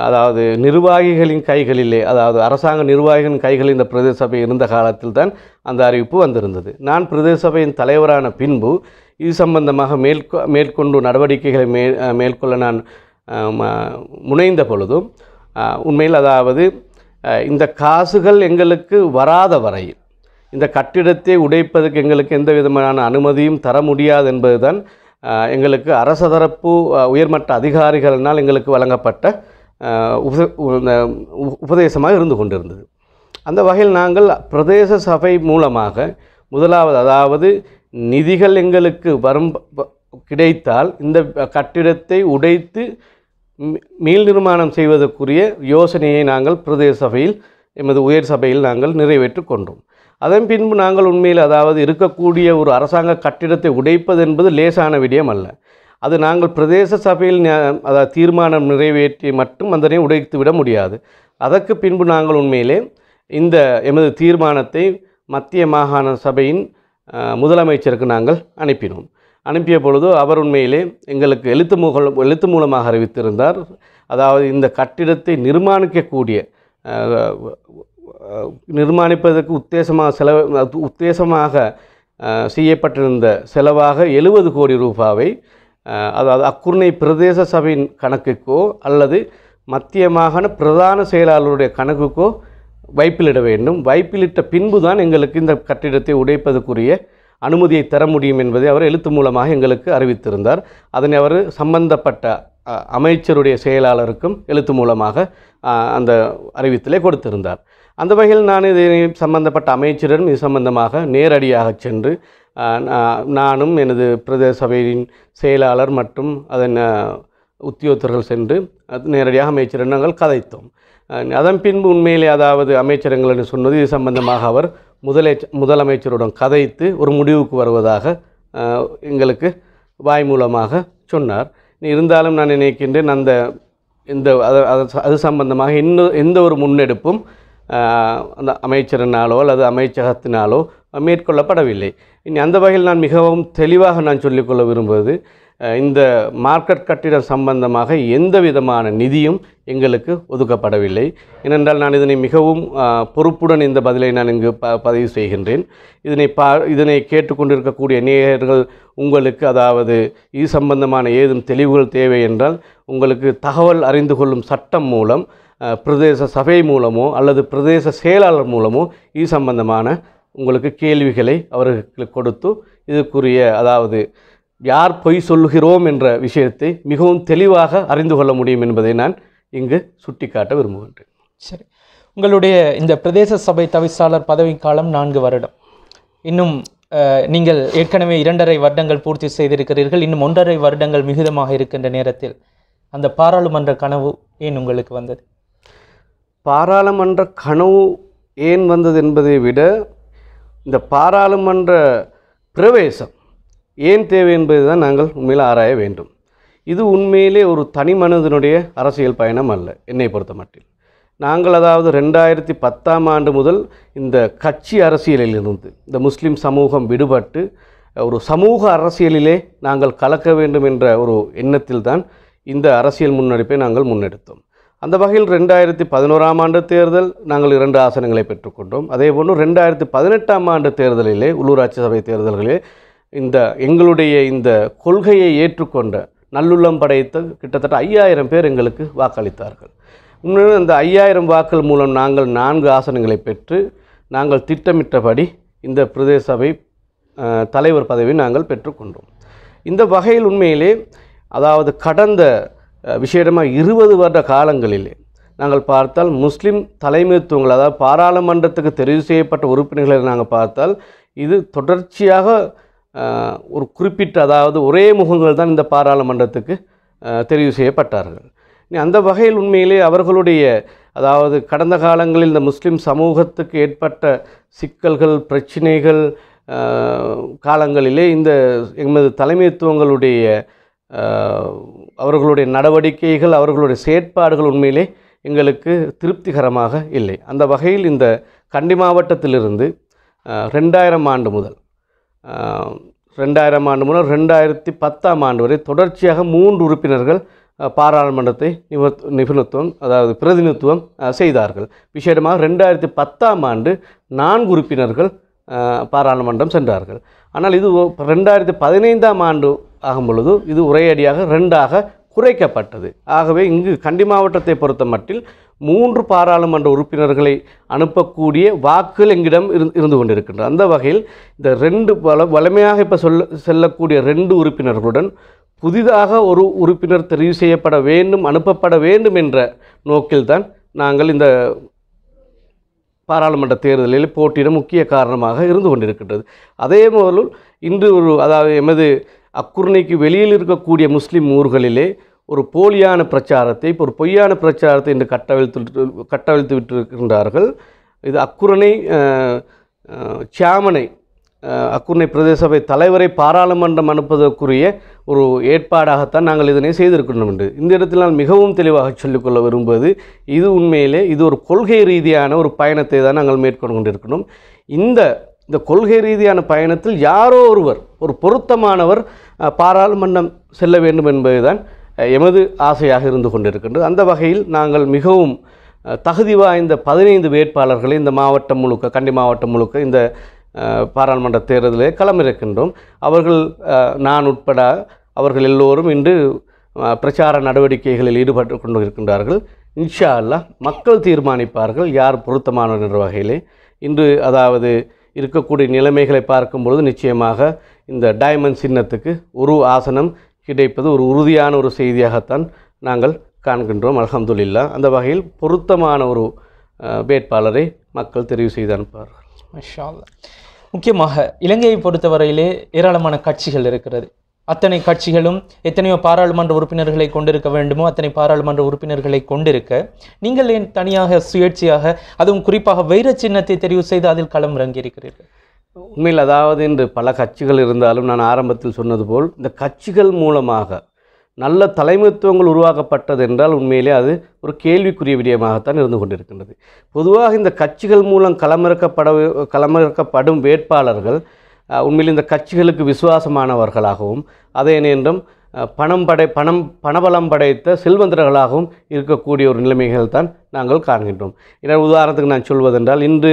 அதாவது நிர்வாகிகளின் கைகளிலே அதாவது அரசாங்க நிர்வாகிகளின் கைகளில் இந்த பிரதேச சபை இருந்த காலத்தில் தான் அந்த அறிவிப்பு வந்திருந்தது நான் பிரதேச சபையின் தலைவரான பின்பு இது சம்பந்தமாக மேற்கொ மேற்கொண்டு நடவடிக்கைகளை மே மேற்கொள்ள நான் முனைந்த பொழுதும் உண்மையில் அதாவது இந்த காசுகள் எங்களுக்கு வராத வரையில் இந்த கட்டிடத்தை உடைப்பதற்கு எங்களுக்கு எந்த விதமான அனுமதியும் தர முடியாது என்பதுதான் எங்களுக்கு தரப்பு உயர்மட்ட அதிகாரிகளினால் எங்களுக்கு வழங்கப்பட்ட உப உபதேசமாக இருந்து கொண்டிருந்தது அந்த வகையில் நாங்கள் பிரதேச சபை மூலமாக முதலாவது அதாவது நிதிகள் எங்களுக்கு வரும் கிடைத்தால் இந்த கட்டிடத்தை உடைத்து மீள் நிர்மாணம் செய்வதற்குரிய யோசனையை நாங்கள் பிரதேச சபையில் எமது உயர் சபையில் நாங்கள் நிறைவேற்றி கொண்டோம் அதன் பின்பு நாங்கள் உண்மையில் அதாவது இருக்கக்கூடிய ஒரு அரசாங்க கட்டிடத்தை உடைப்பது என்பது லேசான விடயம் அல்ல அது நாங்கள் பிரதேச சபையில் அதாவது தீர்மானம் நிறைவேற்றி மட்டும் அதனை உடைத்து விட முடியாது அதற்கு பின்பு நாங்கள் உண்மையிலே இந்த எமது தீர்மானத்தை மத்திய மாகாண சபையின் முதலமைச்சருக்கு நாங்கள் அனுப்பினோம் அனுப்பிய பொழுது அவர் உண்மையிலே எங்களுக்கு எழுத்து மூலம் எழுத்து மூலமாக அறிவித்திருந்தார் அதாவது இந்த கட்டிடத்தை நிர்மாணிக்கக்கூடிய நிர்மாணிப்பதற்கு உத்தேசமாக செலவு உத்தேசமாக செய்யப்பட்டிருந்த செலவாக எழுபது கோடி ரூபாவை அதாவது அக்குர்ணை பிரதேச சபையின் கணக்குக்கோ அல்லது மத்திய மாகாண பிரதான செயலாளருடைய கணக்குக்கோ வைப்பிலிட வேண்டும் வைப்பிலிட்ட பின்பு தான் எங்களுக்கு இந்த கட்டிடத்தை உடைப்பதற்குரிய அனுமதியை தர முடியும் என்பதை அவர் எழுத்து மூலமாக எங்களுக்கு அறிவித்திருந்தார் அதனை அவர் சம்பந்தப்பட்ட அமைச்சருடைய செயலாளருக்கும் எழுத்து மூலமாக அந்த அறிவித்தலை கொடுத்திருந்தார் அந்த வகையில் நான் இதை சம்பந்தப்பட்ட அமைச்சரிடம் இது சம்பந்தமாக நேரடியாக சென்று நானும் எனது பிரதேச சபையின் செயலாளர் மற்றும் அதன் உத்தியோகத்தர்கள் சென்று நேரடியாக அமைச்சரிடம் நாங்கள் கதைத்தோம் அதன் பின்பு உண்மையிலே அதாவது அமைச்சரங்கள் என்று சொன்னது இது சம்பந்தமாக அவர் முதலை முதலமைச்சருடன் கதைத்து ஒரு முடிவுக்கு வருவதாக எங்களுக்கு வாய் மூலமாக சொன்னார் இருந்தாலும் நான் நினைக்கின்றேன் அந்த இந்த அது சம்பந்தமாக இன்னும் எந்த ஒரு முன்னெடுப்பும் அந்த அமைச்சரினாலோ அல்லது அமைச்சகத்தினாலோ மேற்கொள்ளப்படவில்லை இனி அந்த வகையில் நான் மிகவும் தெளிவாக நான் சொல்லிக்கொள்ள விரும்புவது இந்த மார்க்கெட் கட்டிடம் சம்பந்தமாக எந்த விதமான நிதியும் எங்களுக்கு ஒதுக்கப்படவில்லை ஏனென்றால் நான் இதனை மிகவும் பொறுப்புடன் இந்த பதிலை நான் இங்கு ப பதிவு செய்கின்றேன் இதனை பா இதனை கேட்டுக்கொண்டிருக்கக்கூடிய நேயர்கள் உங்களுக்கு அதாவது இது சம்பந்தமான ஏதும் தெளிவுகள் தேவை என்றால் உங்களுக்கு தகவல் அறிந்து கொள்ளும் சட்டம் மூலம் பிரதேச சபை மூலமோ அல்லது பிரதேச செயலாளர் மூலமோ இது சம்பந்தமான உங்களுக்கு கேள்விகளை அவர்களுக்கு கொடுத்து இதுக்குரிய அதாவது யார் பொய் சொல்லுகிறோம் என்ற விஷயத்தை மிகவும் தெளிவாக அறிந்து கொள்ள முடியும் என்பதை நான் இங்கு சுட்டிக்காட்ட விரும்புகின்றேன் சரி உங்களுடைய இந்த பிரதேச சபை தவிசாளர் பதவிக்காலம் நான்கு வருடம் இன்னும் நீங்கள் ஏற்கனவே இரண்டரை வருடங்கள் பூர்த்தி செய்திருக்கிறீர்கள் இன்னும் ஒன்றரை வருடங்கள் மிகுதமாக இருக்கின்ற நேரத்தில் அந்த பாராளுமன்ற கனவு ஏன் உங்களுக்கு வந்தது பாராளுமன்ற கனவு ஏன் வந்தது என்பதை விட இந்த பாராளுமன்ற பிரவேசம் ஏன் தேவை என்பதை தான் நாங்கள் உண்மையில் ஆராய வேண்டும் இது உண்மையிலே ஒரு தனி மனிதனுடைய அரசியல் பயணம் அல்ல என்னை பொறுத்த மட்டில் நாங்கள் அதாவது ரெண்டாயிரத்தி பத்தாம் ஆண்டு முதல் இந்த கட்சி அரசியலிலிருந்து இந்த முஸ்லீம் சமூகம் விடுபட்டு ஒரு சமூக அரசியலிலே நாங்கள் கலக்க வேண்டும் என்ற ஒரு எண்ணத்தில் தான் இந்த அரசியல் முன்னெடுப்பை நாங்கள் முன்னெடுத்தோம் அந்த வகையில் ரெண்டாயிரத்தி பதினோராம் ஆண்டு தேர்தல் நாங்கள் இரண்டு ஆசனங்களை பெற்றுக்கொண்டோம் அதே போன்று ரெண்டாயிரத்தி பதினெட்டாம் ஆண்டு தேர்தலிலே உள்ளூராட்சி சபை தேர்தல்களிலே இந்த எங்களுடைய இந்த கொள்கையை ஏற்றுக்கொண்ட நல்லுள்ளம் படைத்த கிட்டத்தட்ட ஐயாயிரம் பேர் எங்களுக்கு வாக்களித்தார்கள் உண்மையில் அந்த ஐயாயிரம் வாக்கள் மூலம் நாங்கள் நான்கு ஆசனங்களை பெற்று நாங்கள் திட்டமிட்டபடி இந்த பிரதேச சபை தலைவர் பதவி நாங்கள் பெற்றுக்கொண்டோம் இந்த வகையில் உண்மையிலே அதாவது கடந்த விசேடமாக இருபது வருட காலங்களிலே நாங்கள் பார்த்தால் முஸ்லீம் தலைமைத்துவங்கள் அதாவது பாராளுமன்றத்துக்கு தெரிவு செய்யப்பட்ட உறுப்பினர்களை நாங்கள் பார்த்தால் இது தொடர்ச்சியாக ஒரு குறிப்பிட்ட அதாவது ஒரே முகங்கள் தான் இந்த பாராளுமன்றத்துக்கு தெரிவு செய்யப்பட்டார்கள் அந்த வகையில் உண்மையிலே அவர்களுடைய அதாவது கடந்த காலங்களில் இந்த முஸ்லீம் சமூகத்துக்கு ஏற்பட்ட சிக்கல்கள் பிரச்சினைகள் காலங்களிலே இந்த எமது தலைமைத்துவங்களுடைய அவர்களுடைய நடவடிக்கைகள் அவர்களுடைய செயற்பாடுகள் உண்மையிலே எங்களுக்கு திருப்திகரமாக இல்லை அந்த வகையில் இந்த கண்டி மாவட்டத்திலிருந்து ரெண்டாயிரம் ஆண்டு முதல் ரெண்டாயிரம் ஆண்டு முதல் ரெண்டாயிரத்தி பத்தாம் ஆண்டு வரை தொடர்ச்சியாக மூன்று உறுப்பினர்கள் பாராளுமன்றத்தை நிபுணத்துவம் அதாவது பிரதிநிதித்துவம் செய்தார்கள் விசேடமாக ரெண்டாயிரத்தி பத்தாம் ஆண்டு நான்கு உறுப்பினர்கள் பாராளுமன்றம் சென்றார்கள் ஆனால் இது ரெண்டாயிரத்தி பதினைந்தாம் ஆண்டு ஆகும் பொழுது இது உரையடியாக ரெண்டாக குறைக்கப்பட்டது ஆகவே இங்கு கண்டி மாவட்டத்தை பொறுத்த மட்டில் மூன்று பாராளுமன்ற உறுப்பினர்களை அனுப்பக்கூடிய வாக்குகள் எங்கிடம் இரு இருந்து கொண்டிருக்கின்றன அந்த வகையில் இந்த ரெண்டு வள வலிமையாக இப்போ சொல்ல செல்லக்கூடிய ரெண்டு உறுப்பினர்களுடன் புதிதாக ஒரு உறுப்பினர் தெரிவு செய்யப்பட வேண்டும் அனுப்பப்பட வேண்டும் என்ற நோக்கில்தான் நாங்கள் இந்த பாராளுமன்ற தேர்தலில் போட்டியிட முக்கிய காரணமாக இருந்து கொண்டிருக்கின்றது அதே போல இன்று ஒரு அதாவது எமது அக்குர்ணைக்கு வெளியில் இருக்கக்கூடிய முஸ்லீம் ஊர்களிலே ஒரு போலியான பிரச்சாரத்தை இப்போ ஒரு பொய்யான பிரச்சாரத்தை இன்று கட்டவிழ்த்து கட்டவிழ்த்து விட்டிருக்கின்றார்கள் இது அக்குரணை சியாமனை அக்குரணை பிரதேச சபை தலைவரை பாராளுமன்றம் அனுப்பதற்குரிய ஒரு ஏற்பாடாகத்தான் நாங்கள் இதனை செய்திருக்கணும் என்று இந்த இடத்தில் நான் மிகவும் தெளிவாக சொல்லிக்கொள்ள விரும்புவது இது உண்மையிலே இது ஒரு கொள்கை ரீதியான ஒரு பயணத்தை தான் நாங்கள் மேற்கொண்டு கொண்டிருக்கணும் இந்த இந்த கொள்கை ரீதியான பயணத்தில் யாரோ ஒருவர் ஒரு பொருத்தமானவர் பாராளுமன்றம் செல்ல வேண்டும் என்பதுதான் எமது ஆசையாக இருந்து கொண்டிருக்கின்றது அந்த வகையில் நாங்கள் மிகவும் தகுதி வாய்ந்த பதினைந்து வேட்பாளர்களை இந்த மாவட்டம் முழுக்க கண்டி மாவட்டம் முழுக்க இந்த பாராளுமன்ற தேர்தலே களமிருக்கின்றோம் அவர்கள் நான் உட்பட அவர்கள் எல்லோரும் இன்று பிரச்சார நடவடிக்கைகளில் ஈடுபட்டு கொண்டு இருக்கின்றார்கள் இன்ஷா அல்லா மக்கள் தீர்மானிப்பார்கள் யார் பொருத்தமானவர் என்ற வகையிலே இன்று அதாவது இருக்கக்கூடிய நிலைமைகளை பார்க்கும்பொழுது நிச்சயமாக இந்த டைமண்ட் சின்னத்துக்கு ஒரு ஆசனம் கிடைப்பது ஒரு உறுதியான ஒரு செய்தியாகத்தான் நாங்கள் காண்கின்றோம் அலமதுல்லா அந்த வகையில் பொருத்தமான ஒரு வேட்பாளரை மக்கள் தெரிவு செய்து அனுப்பார்கள் முக்கியமாக இலங்கையை பொறுத்தவரையிலே ஏராளமான கட்சிகள் இருக்கிறது அத்தனை கட்சிகளும் எத்தனையோ பாராளுமன்ற உறுப்பினர்களை கொண்டிருக்க வேண்டுமோ அத்தனை பாராளுமன்ற உறுப்பினர்களை கொண்டிருக்க நீங்கள் ஏன் தனியாக சுயேட்சையாக அதுவும் குறிப்பாக வைர சின்னத்தை தெரிவு செய்து அதில் களம் இறங்கியிருக்கிறீர்கள் உண்மையில் அதாவது இன்று பல கட்சிகள் இருந்தாலும் நான் ஆரம்பத்தில் சொன்னது போல் இந்த கட்சிகள் மூலமாக நல்ல தலைமைத்துவங்கள் உருவாக்கப்பட்டது என்றால் உண்மையிலே அது ஒரு கேள்விக்குரிய விடயமாகத்தான் இருந்து கொண்டிருக்கின்றது பொதுவாக இந்த கட்சிகள் மூலம் களமிறக்கப்பட களமிறக்கப்படும் வேட்பாளர்கள் உண்மையில் இந்த கட்சிகளுக்கு விசுவாசமானவர்களாகவும் அதே நேரம் பணம் படை பணம் பணபலம் படைத்த செல்வந்தர்களாகவும் இருக்கக்கூடிய ஒரு நிலைமைகள் தான் நாங்கள் காண்கின்றோம் ஏன்னா உதாரணத்துக்கு நான் சொல்வதென்றால் இன்று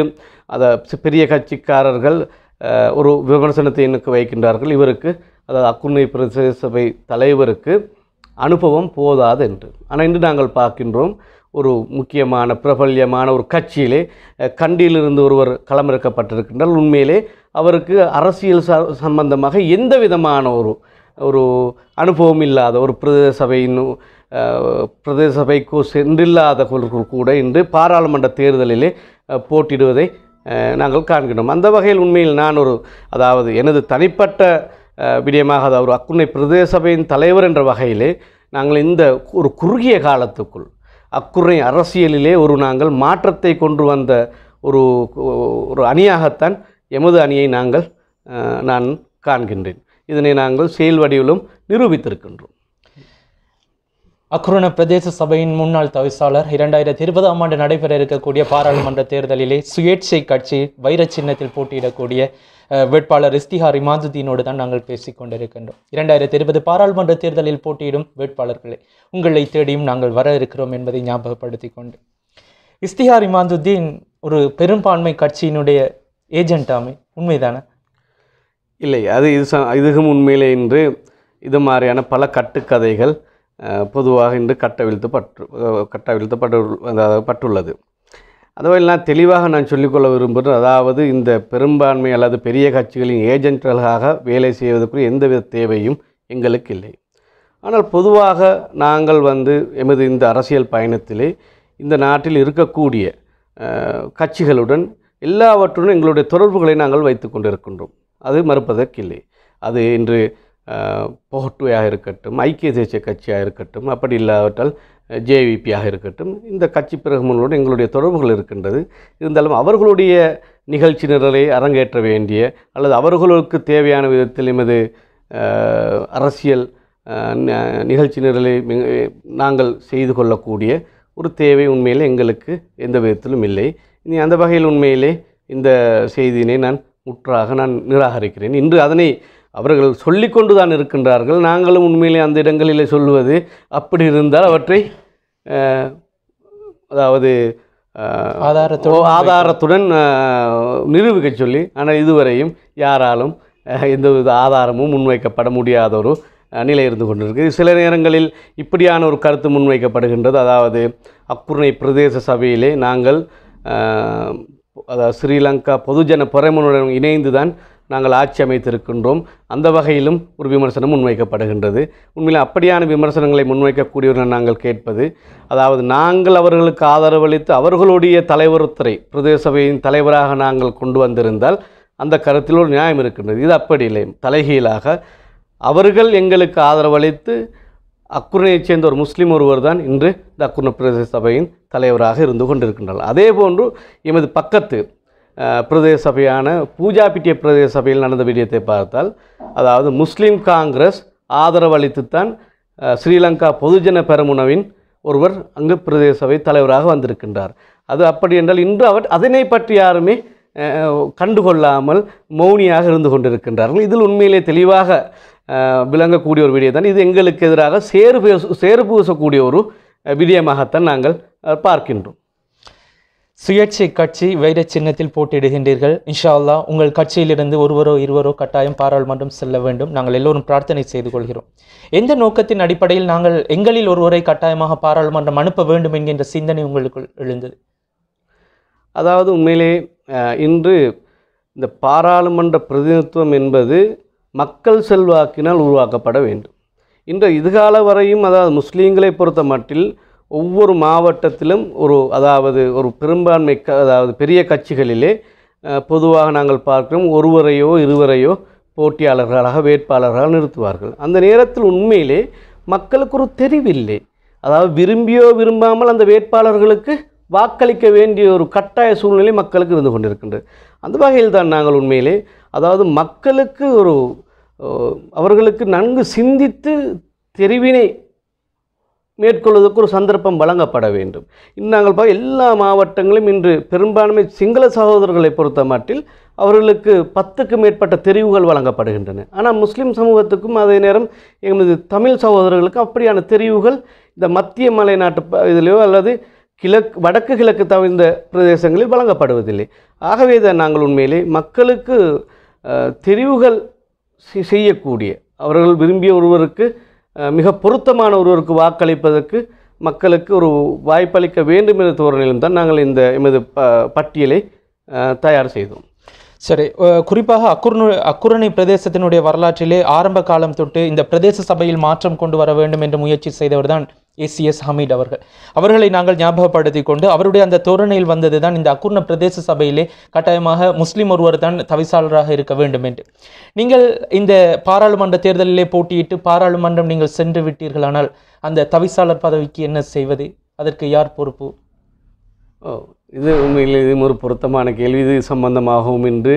அதை பெரிய கட்சிக்காரர்கள் ஒரு விமர்சனத்தை எனக்கு வைக்கின்றார்கள் இவருக்கு அதாவது அக்குன்னை பிரதேச சபை தலைவருக்கு அனுபவம் போதாது என்று ஆனால் இன்று நாங்கள் பார்க்கின்றோம் ஒரு முக்கியமான பிரபல்யமான ஒரு கட்சியிலே கண்டியிலிருந்து ஒருவர் களமிறக்கப்பட்டிருக்கின்றால் உண்மையிலே அவருக்கு அரசியல் ச சம்பந்தமாக எந்த விதமான ஒரு ஒரு அனுபவம் இல்லாத ஒரு பிரதேச சபையின் பிரதேச சபைக்கு சென்றில்லாத கூட இன்று பாராளுமன்ற தேர்தலிலே போட்டிடுவதை நாங்கள் காண்கின்றோம் அந்த வகையில் உண்மையில் நான் ஒரு அதாவது எனது தனிப்பட்ட விடயமாக அதாவது ஒரு அக்குனை தலைவர் என்ற வகையிலே நாங்கள் இந்த ஒரு குறுகிய காலத்துக்குள் அக்குறை அரசியலிலே ஒரு நாங்கள் மாற்றத்தை கொண்டு வந்த ஒரு ஒரு அணியாகத்தான் எமது அணியை நாங்கள் நான் காண்கின்றேன் இதனை நாங்கள் செயல் வடிவிலும் நிரூபித்திருக்கின்றோம் அக்ரோன பிரதேச சபையின் முன்னாள் தவிசாளர் இரண்டாயிரத்தி இருபதாம் ஆண்டு நடைபெற இருக்கக்கூடிய பாராளுமன்ற தேர்தலிலே சுயேட்சை கட்சி வைர சின்னத்தில் போட்டியிடக்கூடிய வேட்பாளர் இஸ்திஹார் இமாதுதீனோடு தான் நாங்கள் கொண்டிருக்கின்றோம் இரண்டாயிரத்தி இருபது பாராளுமன்ற தேர்தலில் போட்டியிடும் வேட்பாளர்களை உங்களை தேடியும் நாங்கள் வர இருக்கிறோம் என்பதை ஞாபகப்படுத்தி கொண்டு இஸ்திஹார் இமாதுதீன் ஒரு பெரும்பான்மை கட்சியினுடைய ஏஜென்டாமே உண்மைதானே இல்லை அது இது இதுகும் உண்மையிலே என்று இது மாதிரியான பல கட்டுக்கதைகள் பொதுவாக இன்று கட்டவிழ்த்து பற்று கட்டவிழ்த்து பட்டு பட்டுள்ளது அதுவரை நான் தெளிவாக நான் சொல்லிக்கொள்ள விரும்புகிறேன் அதாவது இந்த பெரும்பான்மை அல்லது பெரிய கட்சிகளின் ஏஜென்ட்களாக வேலை செய்வதற்குரிய எந்தவித தேவையும் எங்களுக்கு இல்லை ஆனால் பொதுவாக நாங்கள் வந்து எமது இந்த அரசியல் பயணத்திலே இந்த நாட்டில் இருக்கக்கூடிய கட்சிகளுடன் எல்லாவற்றுடன் எங்களுடைய தொடர்புகளை நாங்கள் வைத்து கொண்டிருக்கின்றோம் அது மறுப்பதற்கில்லை அது இன்று பொகட்டுவையாக இருக்கட்டும் ஐக்கிய தேசிய கட்சியாக இருக்கட்டும் அப்படி இல்லாவிட்டால் ஜேவிபியாக இருக்கட்டும் இந்த கட்சி பிரமுகளோடு எங்களுடைய தொடர்புகள் இருக்கின்றது இருந்தாலும் அவர்களுடைய நிகழ்ச்சி நிரலை அரங்கேற்ற வேண்டிய அல்லது அவர்களுக்கு தேவையான விதத்தில் எமது அரசியல் நிகழ்ச்சி நிரலை நாங்கள் செய்து கொள்ளக்கூடிய ஒரு தேவை உண்மையில் எங்களுக்கு எந்த விதத்திலும் இல்லை இனி அந்த வகையில் உண்மையிலே இந்த செய்தியினை நான் முற்றாக நான் நிராகரிக்கிறேன் இன்று அதனை அவர்கள் சொல்லிக்கொண்டு தான் இருக்கின்றார்கள் நாங்களும் உண்மையிலே அந்த இடங்களிலே சொல்லுவது அப்படி இருந்தால் அவற்றை அதாவது ஆதாரத்துடன் ஆதாரத்துடன் நிரூபிக்க சொல்லி ஆனால் இதுவரையும் யாராலும் எந்த வித ஆதாரமும் முன்வைக்கப்பட முடியாத ஒரு நிலை இருந்து கொண்டிருக்கு சில நேரங்களில் இப்படியான ஒரு கருத்து முன்வைக்கப்படுகின்றது அதாவது அக்குர்ணை பிரதேச சபையிலே நாங்கள் அதாவது ஸ்ரீலங்கா பொதுஜன பொறைமனுடன் இணைந்து தான் நாங்கள் ஆட்சி அமைத்திருக்கின்றோம் அந்த வகையிலும் ஒரு விமர்சனம் முன்வைக்கப்படுகின்றது உண்மையில் அப்படியான விமர்சனங்களை முன்வைக்கக்கூடியவர்கள் நாங்கள் கேட்பது அதாவது நாங்கள் அவர்களுக்கு ஆதரவளித்து அவர்களுடைய தலைவருத்துறை பிரதேச சபையின் தலைவராக நாங்கள் கொண்டு வந்திருந்தால் அந்த கருத்தில் ஒரு நியாயம் இருக்கின்றது இது அப்படி இல்லை தலைகீழாக அவர்கள் எங்களுக்கு ஆதரவளித்து அக்குரணையைச் சேர்ந்த ஒரு முஸ்லீம் ஒருவர் தான் இன்று இந்த அக்குர்ண பிரதேச சபையின் தலைவராக இருந்து கொண்டிருக்கின்றனர் அதே போன்று எமது பக்கத்து பிரதேச சபையான பூஜாபிட்டிய பிரதேச சபையில் நடந்த விடயத்தை பார்த்தால் அதாவது முஸ்லீம் காங்கிரஸ் ஆதரவளித்துத்தான் ஸ்ரீலங்கா பொதுஜன பெருமுனவின் ஒருவர் அங்கு பிரதேச சபை தலைவராக வந்திருக்கின்றார் அது அப்படி என்றால் இன்று அவர் அதனை பற்றி யாருமே கண்டுகொள்ளாமல் மௌனியாக இருந்து கொண்டிருக்கின்றார்கள் இதில் உண்மையிலே தெளிவாக விளங்கக்கூடிய ஒரு விடியை தான் இது எங்களுக்கு எதிராக சேறு பேச சேறு பூசக்கூடிய ஒரு விடயமாகத்தான் நாங்கள் பார்க்கின்றோம் சுயேட்சை கட்சி வைர சின்னத்தில் போட்டியிடுகின்றீர்கள் இன்ஷா அல்லா உங்கள் கட்சியிலிருந்து ஒருவரோ இருவரோ கட்டாயம் பாராளுமன்றம் செல்ல வேண்டும் நாங்கள் எல்லோரும் பிரார்த்தனை செய்து கொள்கிறோம் எந்த நோக்கத்தின் அடிப்படையில் நாங்கள் எங்களில் ஒருவரை கட்டாயமாக பாராளுமன்றம் அனுப்ப வேண்டும் என்கின்ற சிந்தனை உங்களுக்குள் எழுந்தது அதாவது உண்மையிலே இன்று இந்த பாராளுமன்ற பிரதிநிதித்துவம் என்பது மக்கள் செல்வாக்கினால் உருவாக்கப்பட வேண்டும் இன்று இதுகால வரையும் அதாவது முஸ்லீம்களை பொறுத்த மட்டில் ஒவ்வொரு மாவட்டத்திலும் ஒரு அதாவது ஒரு பெரும்பான்மை க அதாவது பெரிய கட்சிகளிலே பொதுவாக நாங்கள் பார்க்கிறோம் ஒருவரையோ இருவரையோ போட்டியாளர்களாக வேட்பாளர்களாக நிறுத்துவார்கள் அந்த நேரத்தில் உண்மையிலே மக்களுக்கு ஒரு தெரிவில்லை அதாவது விரும்பியோ விரும்பாமல் அந்த வேட்பாளர்களுக்கு வாக்களிக்க வேண்டிய ஒரு கட்டாய சூழ்நிலை மக்களுக்கு இருந்து கொண்டிருக்கின்றது அந்த வகையில் தான் நாங்கள் உண்மையிலே அதாவது மக்களுக்கு ஒரு அவர்களுக்கு நன்கு சிந்தித்து தெரிவினை மேற்கொள்வதற்கு ஒரு சந்தர்ப்பம் வழங்கப்பட வேண்டும் நாங்கள் பா எல்லா மாவட்டங்களும் இன்று பெரும்பான்மை சிங்கள சகோதரர்களை பொறுத்த மட்டில் அவர்களுக்கு பத்துக்கு மேற்பட்ட தெரிவுகள் வழங்கப்படுகின்றன ஆனால் முஸ்லீம் சமூகத்துக்கும் அதே நேரம் எங்களது தமிழ் சகோதரர்களுக்கும் அப்படியான தெரிவுகள் இந்த மத்திய மலை நாட்டு இதிலையோ அல்லது கிழக்கு வடக்கு கிழக்கு தவிர்ந்த பிரதேசங்களில் வழங்கப்படுவதில்லை ஆகவே தான் நாங்கள் உண்மையிலே மக்களுக்கு தெரிவுகள் செய்யக்கூடிய அவர்கள் விரும்பிய ஒருவருக்கு மிக பொருத்தமான ஒருவருக்கு வாக்களிப்பதற்கு மக்களுக்கு ஒரு வாய்ப்பளிக்க வேண்டும் என்ற தோரணையிலும் தான் நாங்கள் இந்த எமது பட்டியலை தயார் செய்தோம் சரி குறிப்பாக அக்குர்னு அக்குரணி பிரதேசத்தினுடைய வரலாற்றிலே ஆரம்ப காலம் தொட்டு இந்த பிரதேச சபையில் மாற்றம் கொண்டு வர வேண்டும் என்று முயற்சி செய்தவர் தான் ஏசிஎஸ் ஹமீட் அவர்கள் அவர்களை நாங்கள் ஞாபகப்படுத்தி கொண்டு அவருடைய அந்த தோரணையில் வந்தது தான் இந்த அக்குர்ண பிரதேச சபையிலே கட்டாயமாக முஸ்லீம் ஒருவர் தான் தவிசாளராக இருக்க வேண்டும் என்று நீங்கள் இந்த பாராளுமன்ற தேர்தலிலே போட்டியிட்டு பாராளுமன்றம் நீங்கள் சென்று விட்டீர்களானால் அந்த தவிசாளர் பதவிக்கு என்ன செய்வது அதற்கு யார் பொறுப்பு இது உண்மையில் இது ஒரு பொருத்தமான கேள்வி இது சம்பந்தமாகவும் இன்று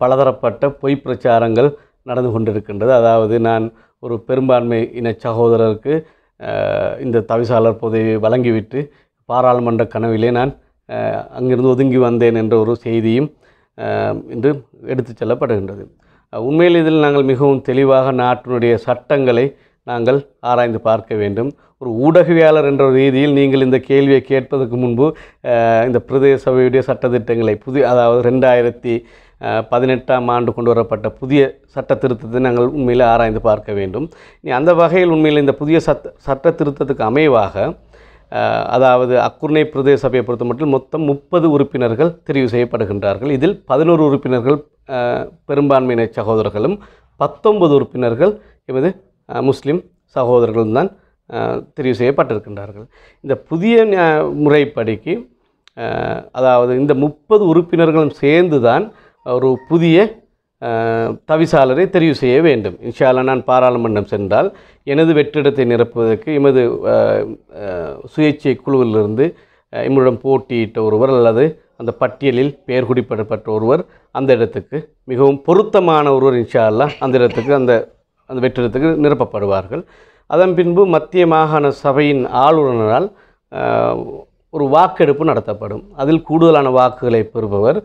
பலதரப்பட்ட பொய் பிரச்சாரங்கள் நடந்து கொண்டிருக்கின்றது அதாவது நான் ஒரு பெரும்பான்மை இன சகோதரருக்கு இந்த தவிசாளர் பொதை வழங்கிவிட்டு பாராளுமன்ற கனவிலே நான் அங்கிருந்து ஒதுங்கி வந்தேன் என்ற ஒரு செய்தியும் இன்று எடுத்துச் செல்லப்படுகின்றது உண்மையில் இதில் நாங்கள் மிகவும் தெளிவாக நாட்டினுடைய சட்டங்களை நாங்கள் ஆராய்ந்து பார்க்க வேண்டும் ஒரு ஊடகவியாளர் என்ற ரீதியில் நீங்கள் இந்த கேள்வியை கேட்பதற்கு முன்பு இந்த பிரதேச சபையுடைய சட்டத்திட்டங்களை புதிய அதாவது ரெண்டாயிரத்தி பதினெட்டாம் ஆண்டு கொண்டு வரப்பட்ட புதிய சட்ட திருத்தத்தை நாங்கள் உண்மையில் ஆராய்ந்து பார்க்க வேண்டும் அந்த வகையில் உண்மையில் இந்த புதிய சட்ட சட்ட திருத்தத்துக்கு அமைவாக அதாவது அக்குர்ணை பிரதேச சபையை பொறுத்த மட்டும் மொத்தம் முப்பது உறுப்பினர்கள் தெரிவு செய்யப்படுகின்றார்கள் இதில் பதினோரு உறுப்பினர்கள் பெரும்பான்மையின சகோதரர்களும் பத்தொன்பது உறுப்பினர்கள் எமது முஸ்லீம் சகோதரர்களும் தான் தெரிவு செய்யப்பட்டிருக்கின்றார்கள் இந்த புதிய முறைப்படிக்கு அதாவது இந்த முப்பது உறுப்பினர்களும் சேர்ந்து தான் ஒரு புதிய தவிசாளரை தெரிவு செய்ய வேண்டும் இன்ஷால நான் பாராளுமன்றம் சென்றால் எனது வெற்றிடத்தை நிரப்புவதற்கு எமது சுயேட்சை குழுவிலிருந்து எம்முடன் போட்டியிட்ட ஒருவர் அல்லது அந்த பட்டியலில் பெயர் குறிப்பிடப்பட்ட ஒருவர் அந்த இடத்துக்கு மிகவும் பொருத்தமான ஒருவர் இன்ஷா அல்லா அந்த இடத்துக்கு அந்த அந்த வெற்றிடத்துக்கு நிரப்பப்படுவார்கள் அதன் பின்பு மத்திய மாகாண சபையின் ஆளுநரால் ஒரு வாக்கெடுப்பு நடத்தப்படும் அதில் கூடுதலான வாக்குகளை பெறுபவர்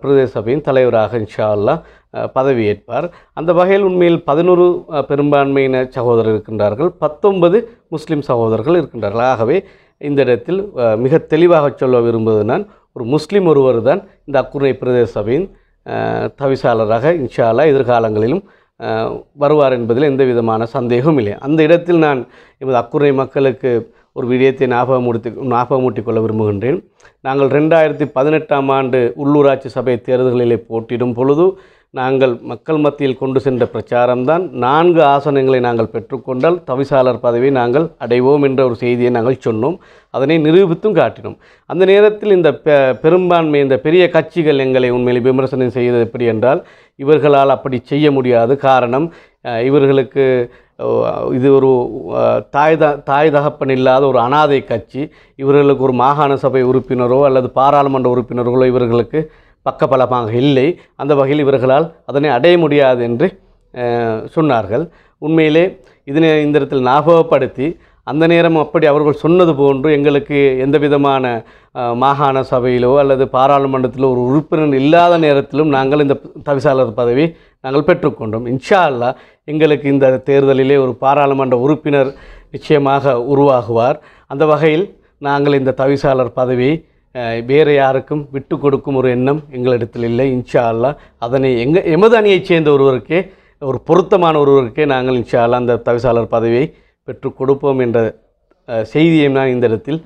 பிரதேச சபையின் தலைவராக இன்ஷா பதவியேற்பார் அந்த வகையில் உண்மையில் பதினோரு பெரும்பான்மையின சகோதரர் இருக்கின்றார்கள் பத்தொன்பது முஸ்லீம் சகோதரர்கள் இருக்கின்றார்கள் ஆகவே இந்த இடத்தில் மிக தெளிவாக சொல்ல விரும்புவது நான் ஒரு முஸ்லீம் ஒருவர் தான் இந்த அக்குறை பிரதேச சபையின் தவிசாளராக இன்ஷால்லா எதிர்காலங்களிலும் வருவார் என்பதில் எந்த விதமான சந்தேகமும் இல்லை அந்த இடத்தில் நான் எமது அக்குறை மக்களுக்கு ஒரு விடயத்தை ஞாபகமூர்த்தி ஞாபகமூட்டிக் கொள்ள விரும்புகின்றேன் நாங்கள் ரெண்டாயிரத்தி பதினெட்டாம் ஆண்டு உள்ளூராட்சி சபை தேர்தல்களிலே போட்டியிடும் பொழுது நாங்கள் மக்கள் மத்தியில் கொண்டு சென்ற பிரச்சாரம்தான் நான்கு ஆசனங்களை நாங்கள் பெற்றுக்கொண்டால் தவிசாளர் பதவியை நாங்கள் அடைவோம் என்ற ஒரு செய்தியை நாங்கள் சொன்னோம் அதனை நிரூபித்தும் காட்டினோம் அந்த நேரத்தில் இந்த பெரும்பான்மை இந்த பெரிய கட்சிகள் எங்களை உண்மையில் விமர்சனம் செய்தது எப்படி என்றால் இவர்களால் அப்படி செய்ய முடியாது காரணம் இவர்களுக்கு இது ஒரு தாய் த தாய் தகப்பன் இல்லாத ஒரு அனாதை கட்சி இவர்களுக்கு ஒரு மாகாண சபை உறுப்பினரோ அல்லது பாராளுமன்ற உறுப்பினர்களோ இவர்களுக்கு பக்கபலமாக இல்லை அந்த வகையில் இவர்களால் அதனை அடைய முடியாது என்று சொன்னார்கள் உண்மையிலே இதனை இந்த இடத்தில் ஞாபகப்படுத்தி அந்த நேரம் அப்படி அவர்கள் சொன்னது போன்று எங்களுக்கு எந்த விதமான மாகாண சபையிலோ அல்லது பாராளுமன்றத்திலோ ஒரு உறுப்பினர் இல்லாத நேரத்திலும் நாங்கள் இந்த தவிசாளர் பதவி நாங்கள் பெற்றுக்கொண்டோம் இன்ஷா அல்லா எங்களுக்கு இந்த தேர்தலிலே ஒரு பாராளுமன்ற உறுப்பினர் நிச்சயமாக உருவாகுவார் அந்த வகையில் நாங்கள் இந்த தவிசாளர் பதவியை வேறு யாருக்கும் விட்டு கொடுக்கும் ஒரு எண்ணம் எங்களிடத்தில் இல்லை இன்ஷா அல்லா அதனை எங்கள் எமது அணியைச் சேர்ந்த ஒருவருக்கே ஒரு பொருத்தமான ஒருவருக்கே நாங்கள் இன்ஷா அல்லா அந்த தவிசாளர் பதவியை பெற்றுக் கொடுப்போம் என்ற செய்தியை நான் இந்த இடத்தில்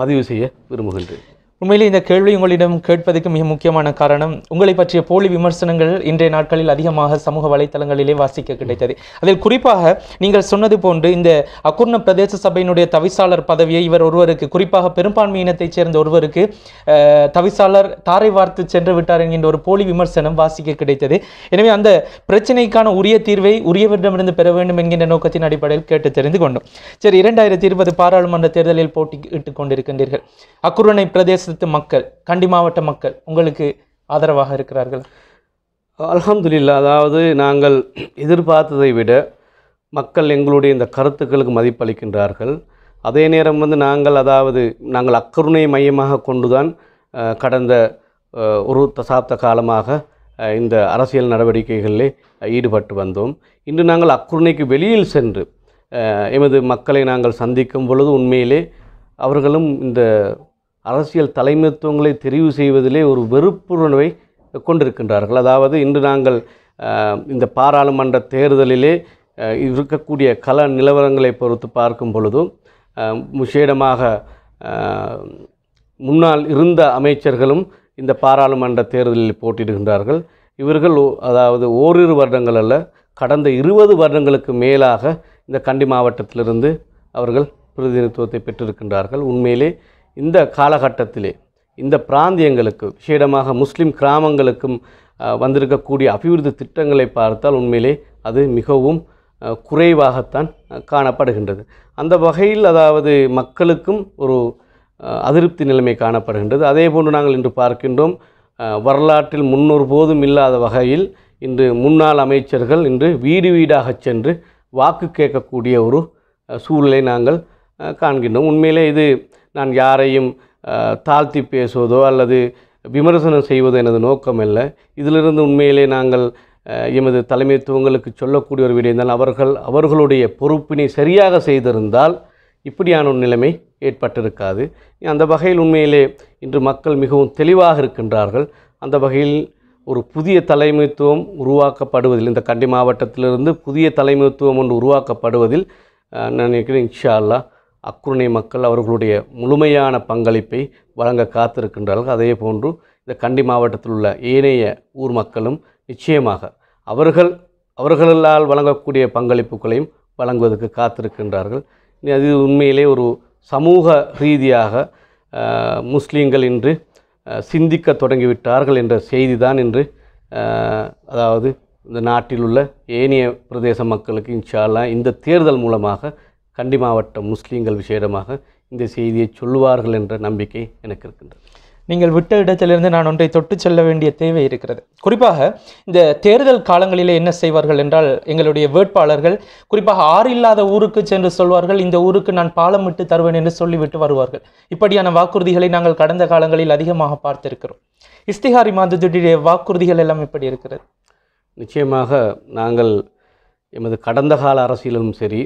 பதிவு செய்ய விரும்புகின்றேன் உண்மையிலே இந்த கேள்வி உங்களிடம் கேட்பதற்கு மிக முக்கியமான காரணம் உங்களை பற்றிய போலி விமர்சனங்கள் இன்றைய நாட்களில் அதிகமாக சமூக வலைத்தளங்களிலே வாசிக்க கிடைத்தது அதில் குறிப்பாக நீங்கள் சொன்னது போன்று இந்த அக்குர்ண பிரதேச சபையினுடைய தவிசாளர் பதவியை இவர் ஒருவருக்கு குறிப்பாக பெரும்பான்மை இனத்தைச் சேர்ந்த ஒருவருக்கு தவிசாளர் தாரை வார்த்து சென்று விட்டார் என்கின்ற ஒரு போலி விமர்சனம் வாசிக்க கிடைத்தது எனவே அந்த பிரச்சனைக்கான உரிய தீர்வை உரியவரிடமிருந்து பெற வேண்டும் என்கின்ற நோக்கத்தின் அடிப்படையில் கேட்டு தெரிந்து கொண்டோம் சரி இரண்டாயிரத்தி இருபது பாராளுமன்ற தேர்தலில் இட்டுக் கொண்டிருக்கின்றீர்கள் அக்குரணை பிரதேச பிரதேசத்து மக்கள் கண்டி மாவட்ட மக்கள் உங்களுக்கு ஆதரவாக இருக்கிறார்கள் அலமதுல்ல அதாவது நாங்கள் எதிர்பார்த்ததை விட மக்கள் எங்களுடைய இந்த கருத்துக்களுக்கு மதிப்பளிக்கின்றார்கள் அதே நேரம் வந்து நாங்கள் அதாவது நாங்கள் அக்கருணை மையமாக கொண்டுதான் கடந்த ஒரு தசாப்த காலமாக இந்த அரசியல் நடவடிக்கைகளில் ஈடுபட்டு வந்தோம் இன்று நாங்கள் அக்குருணைக்கு வெளியில் சென்று எமது மக்களை நாங்கள் சந்திக்கும் பொழுது உண்மையிலே அவர்களும் இந்த அரசியல் தலைமைத்துவங்களை தெரிவு செய்வதிலே ஒரு வெறுப்புணர்வை கொண்டிருக்கின்றார்கள் அதாவது இன்று நாங்கள் இந்த பாராளுமன்ற தேர்தலிலே இருக்கக்கூடிய கல நிலவரங்களை பொறுத்து பார்க்கும் பொழுதும் முஷேடமாக முன்னால் இருந்த அமைச்சர்களும் இந்த பாராளுமன்ற தேர்தலில் போட்டியிடுகின்றார்கள் இவர்கள் அதாவது ஓரிரு வருடங்கள் அல்ல கடந்த இருபது வருடங்களுக்கு மேலாக இந்த கண்டி மாவட்டத்திலிருந்து அவர்கள் பிரதிநிதித்துவத்தை பெற்றிருக்கின்றார்கள் உண்மையிலே இந்த காலகட்டத்திலே இந்த பிராந்தியங்களுக்கு விஷேடமாக முஸ்லீம் கிராமங்களுக்கும் வந்திருக்கக்கூடிய அபிவிருத்தி திட்டங்களை பார்த்தால் உண்மையிலே அது மிகவும் குறைவாகத்தான் காணப்படுகின்றது அந்த வகையில் அதாவது மக்களுக்கும் ஒரு அதிருப்தி நிலைமை காணப்படுகின்றது அதே போன்று நாங்கள் இன்று பார்க்கின்றோம் வரலாற்றில் முன்னொரு போதும் இல்லாத வகையில் இன்று முன்னாள் அமைச்சர்கள் இன்று வீடு வீடாக சென்று வாக்கு கேட்கக்கூடிய ஒரு சூழலை நாங்கள் காண்கின்றோம் உண்மையிலே இது நான் யாரையும் தாழ்த்தி பேசுவதோ அல்லது விமர்சனம் செய்வது எனது நோக்கம் அல்ல இதிலிருந்து உண்மையிலே நாங்கள் எமது தலைமைத்துவங்களுக்கு சொல்லக்கூடிய ஒரு விடயம் தான் அவர்கள் அவர்களுடைய பொறுப்பினை சரியாக செய்திருந்தால் இப்படியான ஒரு நிலைமை ஏற்பட்டிருக்காது அந்த வகையில் உண்மையிலே இன்று மக்கள் மிகவும் தெளிவாக இருக்கின்றார்கள் அந்த வகையில் ஒரு புதிய தலைமைத்துவம் உருவாக்கப்படுவதில் இந்த கண்டி மாவட்டத்திலிருந்து புதிய தலைமைத்துவம் ஒன்று உருவாக்கப்படுவதில் நான் நினைக்கிறேன் இன்ஷா அல்லா அக்குருணை மக்கள் அவர்களுடைய முழுமையான பங்களிப்பை வழங்க காத்திருக்கின்றார்கள் அதே போன்று இந்த கண்டி மாவட்டத்தில் உள்ள ஏனைய ஊர் மக்களும் நிச்சயமாக அவர்கள் அவர்களால் வழங்கக்கூடிய பங்களிப்புகளையும் வழங்குவதற்கு காத்திருக்கின்றார்கள் அது உண்மையிலே ஒரு சமூக ரீதியாக முஸ்லீம்கள் இன்று சிந்திக்க தொடங்கிவிட்டார்கள் என்ற செய்தி தான் இன்று அதாவது இந்த நாட்டில் உள்ள ஏனைய பிரதேச மக்களுக்கு இன்ஷால்லாம் இந்த தேர்தல் மூலமாக கண்டி மாவட்ட முஸ்லீம்கள் விஷயமாக இந்த செய்தியை சொல்லுவார்கள் என்ற நம்பிக்கை எனக்கு இருக்கின்றது நீங்கள் விட்ட இடத்திலிருந்து நான் ஒன்றை தொட்டு செல்ல வேண்டிய தேவை இருக்கிறது குறிப்பாக இந்த தேர்தல் காலங்களிலே என்ன செய்வார்கள் என்றால் எங்களுடைய வேட்பாளர்கள் குறிப்பாக ஆறு இல்லாத ஊருக்கு சென்று சொல்வார்கள் இந்த ஊருக்கு நான் பாலம் விட்டு தருவேன் என்று சொல்லிவிட்டு வருவார்கள் இப்படியான வாக்குறுதிகளை நாங்கள் கடந்த காலங்களில் அதிகமாக பார்த்திருக்கிறோம் இஸ்திகாரி மாதத்துடைய வாக்குறுதிகள் எல்லாம் இப்படி இருக்கிறது நிச்சயமாக நாங்கள் எமது கடந்த கால அரசியலும் சரி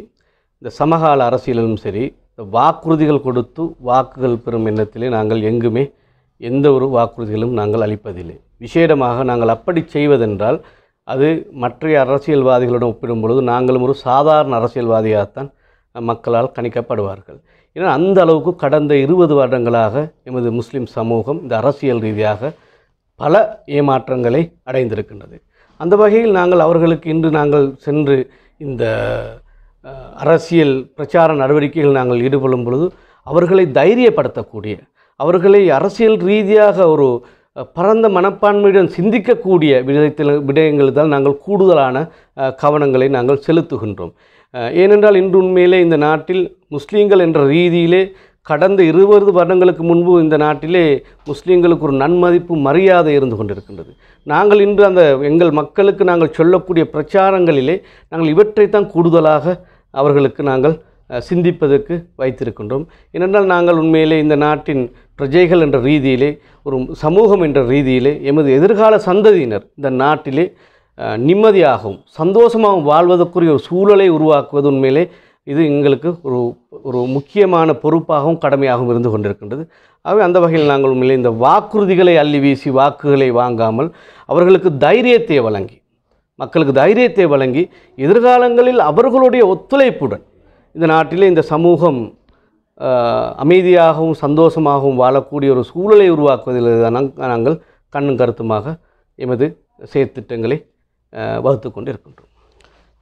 இந்த சமகால அரசியலிலும் சரி இந்த வாக்குறுதிகள் கொடுத்து வாக்குகள் பெறும் எண்ணத்திலே நாங்கள் எங்குமே எந்த ஒரு வாக்குறுதிகளும் நாங்கள் அளிப்பதில்லை விசேடமாக நாங்கள் அப்படி செய்வதென்றால் அது மற்ற அரசியல்வாதிகளுடன் ஒப்பிடும்பொழுது நாங்களும் ஒரு சாதாரண அரசியல்வாதியாகத்தான் மக்களால் கணிக்கப்படுவார்கள் ஏன்னா அந்த அளவுக்கு கடந்த இருபது வருடங்களாக எமது முஸ்லீம் சமூகம் இந்த அரசியல் ரீதியாக பல ஏமாற்றங்களை அடைந்திருக்கின்றது அந்த வகையில் நாங்கள் அவர்களுக்கு இன்று நாங்கள் சென்று இந்த அரசியல் பிரச்சார நடவடிக்கைகள் நாங்கள் ஈடுபடும் பொழுது அவர்களை தைரியப்படுத்தக்கூடிய அவர்களை அரசியல் ரீதியாக ஒரு பரந்த மனப்பான்மையுடன் சிந்திக்கக்கூடிய விடயத்தில் விடயங்கள் தான் நாங்கள் கூடுதலான கவனங்களை நாங்கள் செலுத்துகின்றோம் ஏனென்றால் இன்று உண்மையிலே இந்த நாட்டில் முஸ்லீம்கள் என்ற ரீதியிலே கடந்த இருபது வருடங்களுக்கு முன்பு இந்த நாட்டிலே முஸ்லீம்களுக்கு ஒரு நன்மதிப்பு மரியாதை இருந்து கொண்டிருக்கின்றது நாங்கள் இன்று அந்த எங்கள் மக்களுக்கு நாங்கள் சொல்லக்கூடிய பிரச்சாரங்களிலே நாங்கள் இவற்றைத்தான் கூடுதலாக அவர்களுக்கு நாங்கள் சிந்திப்பதற்கு வைத்திருக்கின்றோம் ஏனென்றால் நாங்கள் உண்மையிலே இந்த நாட்டின் பிரஜைகள் என்ற ரீதியிலே ஒரு சமூகம் என்ற ரீதியிலே எமது எதிர்கால சந்ததியினர் இந்த நாட்டிலே நிம்மதியாகவும் சந்தோஷமாகவும் வாழ்வதற்குரிய ஒரு சூழலை உருவாக்குவது உண்மையிலே இது எங்களுக்கு ஒரு ஒரு முக்கியமான பொறுப்பாகவும் கடமையாகவும் இருந்து கொண்டிருக்கின்றது ஆகவே அந்த வகையில் நாங்கள் உண்மையிலே இந்த வாக்குறுதிகளை அள்ளி வீசி வாக்குகளை வாங்காமல் அவர்களுக்கு தைரியத்தை வழங்கி மக்களுக்கு தைரியத்தை வழங்கி எதிர்காலங்களில் அவர்களுடைய ஒத்துழைப்புடன் இந்த நாட்டிலே இந்த சமூகம் அமைதியாகவும் சந்தோஷமாகவும் வாழக்கூடிய ஒரு சூழலை உருவாக்குவதில் தான் நாங்கள் கண்ணும் கருத்துமாக எமது செயற்திட்டங்களை வகுத்து கொண்டு இருக்கின்றோம்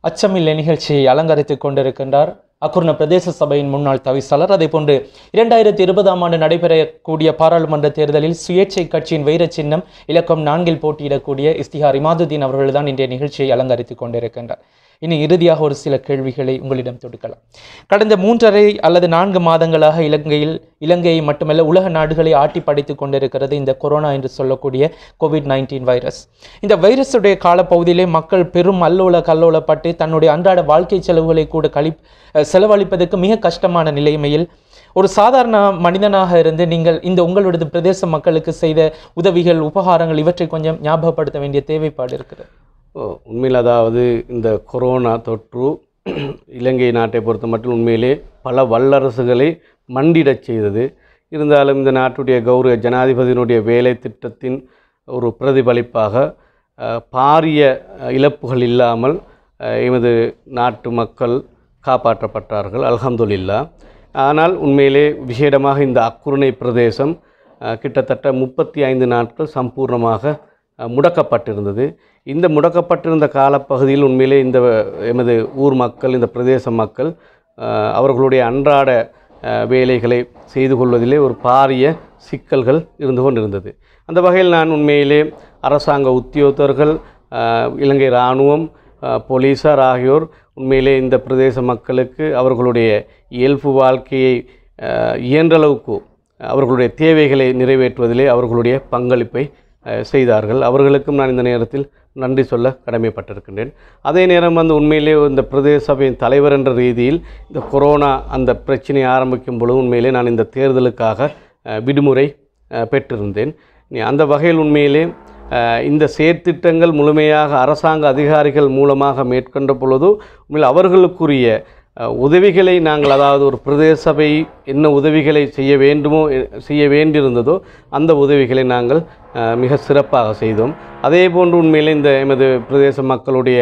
அச்சமில்லை நிகழ்ச்சியை அலங்கரித்து கொண்டிருக்கின்றார் அக்குர்ண பிரதேச சபையின் முன்னாள் தவிசாளர் போன்று இரண்டாயிரத்தி இருபதாம் ஆண்டு நடைபெறக்கூடிய பாராளுமன்ற தேர்தலில் சுயேட்சை கட்சியின் வைர சின்னம் இலக்கம் நான்கில் போட்டியிடக்கூடிய இஸ்திஹார் இமாதுதீன் அவர்கள்தான் இன்றைய நிகழ்ச்சியை அலங்கரித்துக் கொண்டிருக்கின்றார் இனி இறுதியாக ஒரு சில கேள்விகளை உங்களிடம் தொடுக்கலாம் கடந்த மூன்றரை அல்லது நான்கு மாதங்களாக இலங்கையில் இலங்கையை மட்டுமல்ல உலக நாடுகளை ஆட்டி படைத்து கொண்டிருக்கிறது இந்த கொரோனா என்று சொல்லக்கூடிய கோவிட் நைன்டீன் வைரஸ் இந்த வைரஸுடைய காலப்பகுதியிலே மக்கள் பெரும் அல்லோல கல்லோலப்பட்டு தன்னுடைய அன்றாட வாழ்க்கை செலவுகளை கூட கழி செலவழிப்பதற்கு மிக கஷ்டமான நிலைமையில் ஒரு சாதாரண மனிதனாக இருந்து நீங்கள் இந்த உங்களுடைய பிரதேச மக்களுக்கு செய்த உதவிகள் உபகாரங்கள் இவற்றை கொஞ்சம் ஞாபகப்படுத்த வேண்டிய தேவைப்பாடு இருக்கிறது உண்மையில் அதாவது இந்த கொரோனா தொற்று இலங்கை நாட்டை பொறுத்த மட்டும் உண்மையிலே பல வல்லரசுகளை மண்டிடச் செய்தது இருந்தாலும் இந்த நாட்டுடைய கௌரவ ஜனாதிபதியினுடைய வேலை திட்டத்தின் ஒரு பிரதிபலிப்பாக பாரிய இழப்புகள் இல்லாமல் எமது நாட்டு மக்கள் காப்பாற்றப்பட்டார்கள் இல்லா ஆனால் உண்மையிலே விசேடமாக இந்த அக்குருணை பிரதேசம் கிட்டத்தட்ட முப்பத்தி ஐந்து நாட்கள் சம்பூர்ணமாக முடக்கப்பட்டிருந்தது இந்த முடக்கப்பட்டிருந்த காலப்பகுதியில் உண்மையிலே இந்த எமது ஊர் மக்கள் இந்த பிரதேச மக்கள் அவர்களுடைய அன்றாட வேலைகளை செய்து கொள்வதிலே ஒரு பாரிய சிக்கல்கள் இருந்து கொண்டிருந்தது அந்த வகையில் நான் உண்மையிலே அரசாங்க உத்தியோகத்தர்கள் இலங்கை இராணுவம் போலீஸார் ஆகியோர் உண்மையிலே இந்த பிரதேச மக்களுக்கு அவர்களுடைய இயல்பு வாழ்க்கையை இயன்றளவுக்கு அவர்களுடைய தேவைகளை நிறைவேற்றுவதிலே அவர்களுடைய பங்களிப்பை செய்தார்கள் அவர்களுக்கும் நான் இந்த நேரத்தில் நன்றி சொல்ல கடமைப்பட்டிருக்கின்றேன் அதே நேரம் வந்து உண்மையிலே இந்த பிரதேச சபையின் தலைவர் என்ற ரீதியில் இந்த கொரோனா அந்த பிரச்சனையை ஆரம்பிக்கும் பொழுது உண்மையிலே நான் இந்த தேர்தலுக்காக விடுமுறை பெற்றிருந்தேன் அந்த வகையில் உண்மையிலே இந்த செயற்திட்டங்கள் முழுமையாக அரசாங்க அதிகாரிகள் மூலமாக மேற்கொண்ட பொழுது உண்மையில் அவர்களுக்குரிய உதவிகளை நாங்கள் அதாவது ஒரு பிரதேச சபை என்ன உதவிகளை செய்ய வேண்டுமோ செய்ய வேண்டியிருந்ததோ அந்த உதவிகளை நாங்கள் மிக சிறப்பாக செய்தோம் அதே போன்று உண்மையில் இந்த எமது பிரதேச மக்களுடைய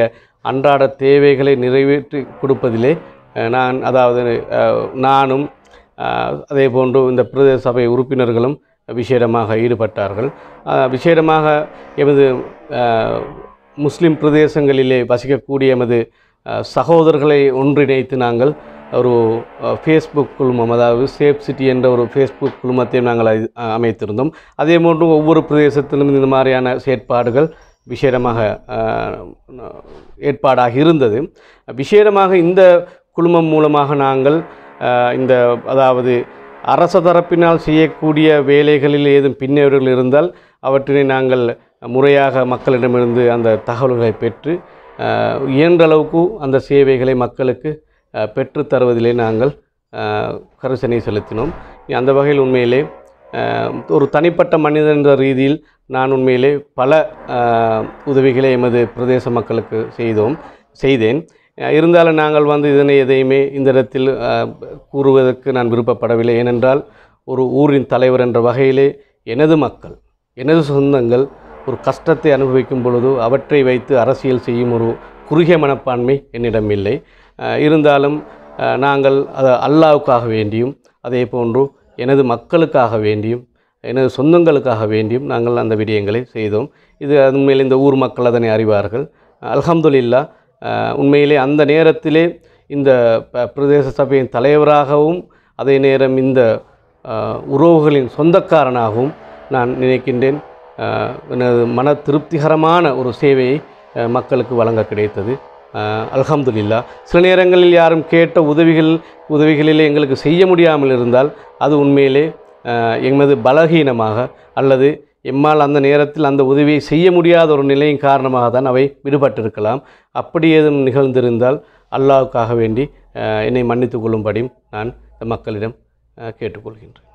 அன்றாட தேவைகளை நிறைவேற்றி கொடுப்பதிலே நான் அதாவது நானும் அதே போன்று இந்த பிரதேச சபை உறுப்பினர்களும் விசேடமாக ஈடுபட்டார்கள் விசேடமாக எமது முஸ்லிம் பிரதேசங்களிலே வசிக்கக்கூடிய எமது சகோதரர்களை ஒன்றிணைத்து நாங்கள் ஒரு ஃபேஸ்புக் குழுமம் அதாவது சேஃப் சிட்டி என்ற ஒரு ஃபேஸ்புக் குழுமத்தையும் நாங்கள் அமைத்திருந்தோம் அதே போன்று ஒவ்வொரு பிரதேசத்திலும் இந்த மாதிரியான செயற்பாடுகள் விசேடமாக ஏற்பாடாக இருந்தது விசேடமாக இந்த குழுமம் மூலமாக நாங்கள் இந்த அதாவது அரச தரப்பினால் செய்யக்கூடிய வேலைகளில் ஏதும் பின்னவர்கள் இருந்தால் அவற்றினை நாங்கள் முறையாக மக்களிடமிருந்து அந்த தகவல்களை பெற்று இயன்றளவுக்கு அந்த சேவைகளை மக்களுக்கு பெற்று தருவதிலே நாங்கள் கரிசனை செலுத்தினோம் அந்த வகையில் உண்மையிலே ஒரு தனிப்பட்ட மனிதன் என்ற ரீதியில் நான் உண்மையிலே பல உதவிகளை எமது பிரதேச மக்களுக்கு செய்தோம் செய்தேன் இருந்தாலும் நாங்கள் வந்து இதனை எதையுமே இந்த இடத்தில் கூறுவதற்கு நான் விருப்பப்படவில்லை ஏனென்றால் ஒரு ஊரின் தலைவர் என்ற வகையிலே எனது மக்கள் எனது சொந்தங்கள் ஒரு கஷ்டத்தை அனுபவிக்கும் பொழுதோ அவற்றை வைத்து அரசியல் செய்யும் ஒரு குறுகிய மனப்பான்மை என்னிடம் இல்லை இருந்தாலும் நாங்கள் அது அல்லாவுக்காக வேண்டியும் அதே போன்று எனது மக்களுக்காக வேண்டியும் எனது சொந்தங்களுக்காக வேண்டியும் நாங்கள் அந்த விடயங்களை செய்தோம் இது உண்மையில் இந்த ஊர் மக்கள் அதனை அறிவார்கள் அல்ஹம்துலில்லா உண்மையிலே அந்த நேரத்திலே இந்த பிரதேச சபையின் தலைவராகவும் அதே நேரம் இந்த உறவுகளின் சொந்தக்காரனாகவும் நான் நினைக்கின்றேன் மன திருப்திகரமான ஒரு சேவையை மக்களுக்கு வழங்க கிடைத்தது அல்ஹம்துல்லா சில நேரங்களில் யாரும் கேட்ட உதவிகள் உதவிகளிலே எங்களுக்கு செய்ய முடியாமல் இருந்தால் அது உண்மையிலே எமது பலகீனமாக அல்லது எம்மால் அந்த நேரத்தில் அந்த உதவியை செய்ய முடியாத ஒரு நிலையின் காரணமாக தான் அவை விடுபட்டிருக்கலாம் அப்படி ஏதும் நிகழ்ந்திருந்தால் அல்லாவுக்காக வேண்டி என்னை மன்னித்து கொள்ளும்படியும் நான் மக்களிடம் கேட்டுக்கொள்கின்றேன்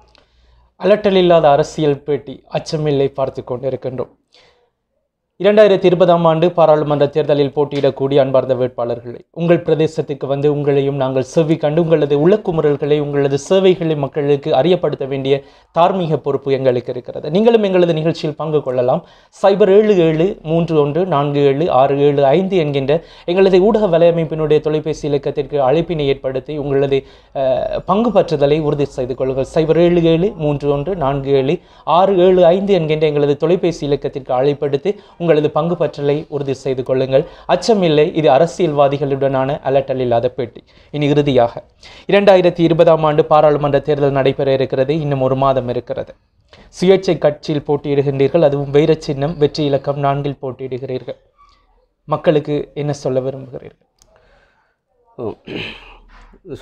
அலட்டல் இல்லாத அரசியல் பேட்டி அச்சமில்லை பார்த்து கொண்டிருக்கின்றோம் இரண்டாயிரத்தி இருபதாம் ஆண்டு பாராளுமன்ற தேர்தலில் போட்டியிடக்கூடிய அன்பார்ந்த வேட்பாளர்களை உங்கள் பிரதேசத்துக்கு வந்து உங்களையும் நாங்கள் செவ்வி கண்டு உங்களது உள்ளக்குமுறல்களை உங்களது சேவைகளை மக்களுக்கு அறியப்படுத்த வேண்டிய தார்மீக பொறுப்பு எங்களுக்கு இருக்கிறது நீங்களும் எங்களது நிகழ்ச்சியில் பங்கு கொள்ளலாம் சைபர் ஏழு ஏழு மூன்று ஒன்று நான்கு ஏழு ஆறு ஏழு ஐந்து என்கின்ற எங்களது ஊடக வலையமைப்பினுடைய தொலைபேசி இலக்கத்திற்கு அழைப்பினை ஏற்படுத்தி உங்களது பங்கு பற்றுதலை உறுதி செய்து கொள்ளுங்கள் சைபர் ஏழு ஏழு மூன்று ஒன்று நான்கு ஏழு ஆறு ஏழு ஐந்து என்கின்ற எங்களது தொலைபேசி இலக்கத்திற்கு அழைப்படுத்தி உங்களது பங்கு பற்றலை உறுதி செய்து கொள்ளுங்கள் அச்சமில்லை இது அரசியல்வாதிகளுடனான அலட்டல் இல்லாத பேட்டி இனி இறுதியாக இரண்டாயிரத்தி இருபதாம் ஆண்டு பாராளுமன்ற தேர்தல் நடைபெற இருக்கிறது இன்னும் ஒரு மாதம் இருக்கிறது சுயேட்சை கட்சியில் போட்டியிடுகின்றீர்கள் அதுவும் வைர சின்னம் வெற்றி இலக்கம் நான்கில் போட்டியிடுகிறீர்கள் மக்களுக்கு என்ன சொல்ல விரும்புகிறீர்கள்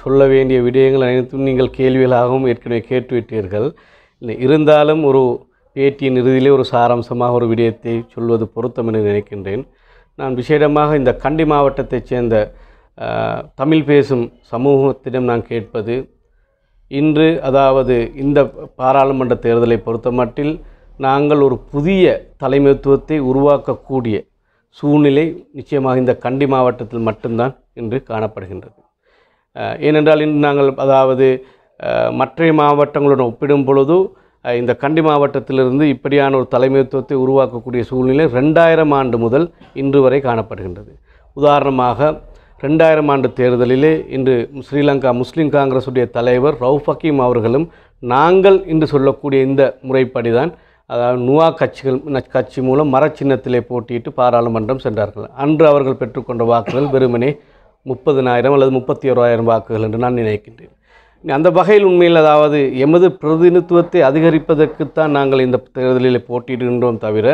சொல்ல வேண்டிய விடயங்கள் அனைத்தும் நீங்கள் கேள்விகளாகவும் ஏற்கனவே கேட்டுவிட்டீர்கள் இல்லை இருந்தாலும் ஒரு பேட்டியின் இறுதியிலே ஒரு சாராம்சமாக ஒரு விடயத்தை சொல்வது பொருத்தம் என நினைக்கின்றேன் நான் விசேடமாக இந்த கண்டி மாவட்டத்தைச் சேர்ந்த தமிழ் பேசும் சமூகத்திடம் நான் கேட்பது இன்று அதாவது இந்த பாராளுமன்ற தேர்தலை பொறுத்தமட்டில் நாங்கள் ஒரு புதிய தலைமைத்துவத்தை உருவாக்கக்கூடிய சூழ்நிலை நிச்சயமாக இந்த கண்டி மாவட்டத்தில் மட்டும்தான் இன்று காணப்படுகின்றது ஏனென்றால் இன்று நாங்கள் அதாவது மற்ற மாவட்டங்களுடன் ஒப்பிடும் பொழுது இந்த கண்டி மாவட்டத்திலிருந்து இப்படியான ஒரு தலைமைத்துவத்தை உருவாக்கக்கூடிய சூழ்நிலை ரெண்டாயிரம் ஆண்டு முதல் இன்று வரை காணப்படுகின்றது உதாரணமாக ரெண்டாயிரம் ஆண்டு தேர்தலிலே இன்று ஸ்ரீலங்கா முஸ்லீம் காங்கிரஸுடைய தலைவர் ரவுஃப் ஹக்கீம் அவர்களும் நாங்கள் இன்று சொல்லக்கூடிய இந்த முறைப்படி தான் அதாவது நுவா கட்சிகள் கட்சி மூலம் மரச்சின்னத்திலே போட்டியிட்டு பாராளுமன்றம் சென்றார்கள் அன்று அவர்கள் பெற்றுக்கொண்ட வாக்குகள் வெறுமனே முப்பதினாயிரம் அல்லது முப்பத்தி ஓராயிரம் வாக்குகள் என்று நான் நினைக்கின்றேன் அந்த வகையில் உண்மையில் அதாவது எமது பிரதிநிதித்துவத்தை அதிகரிப்பதற்குத்தான் நாங்கள் இந்த தேர்தலில் போட்டியிடுகின்றோம் தவிர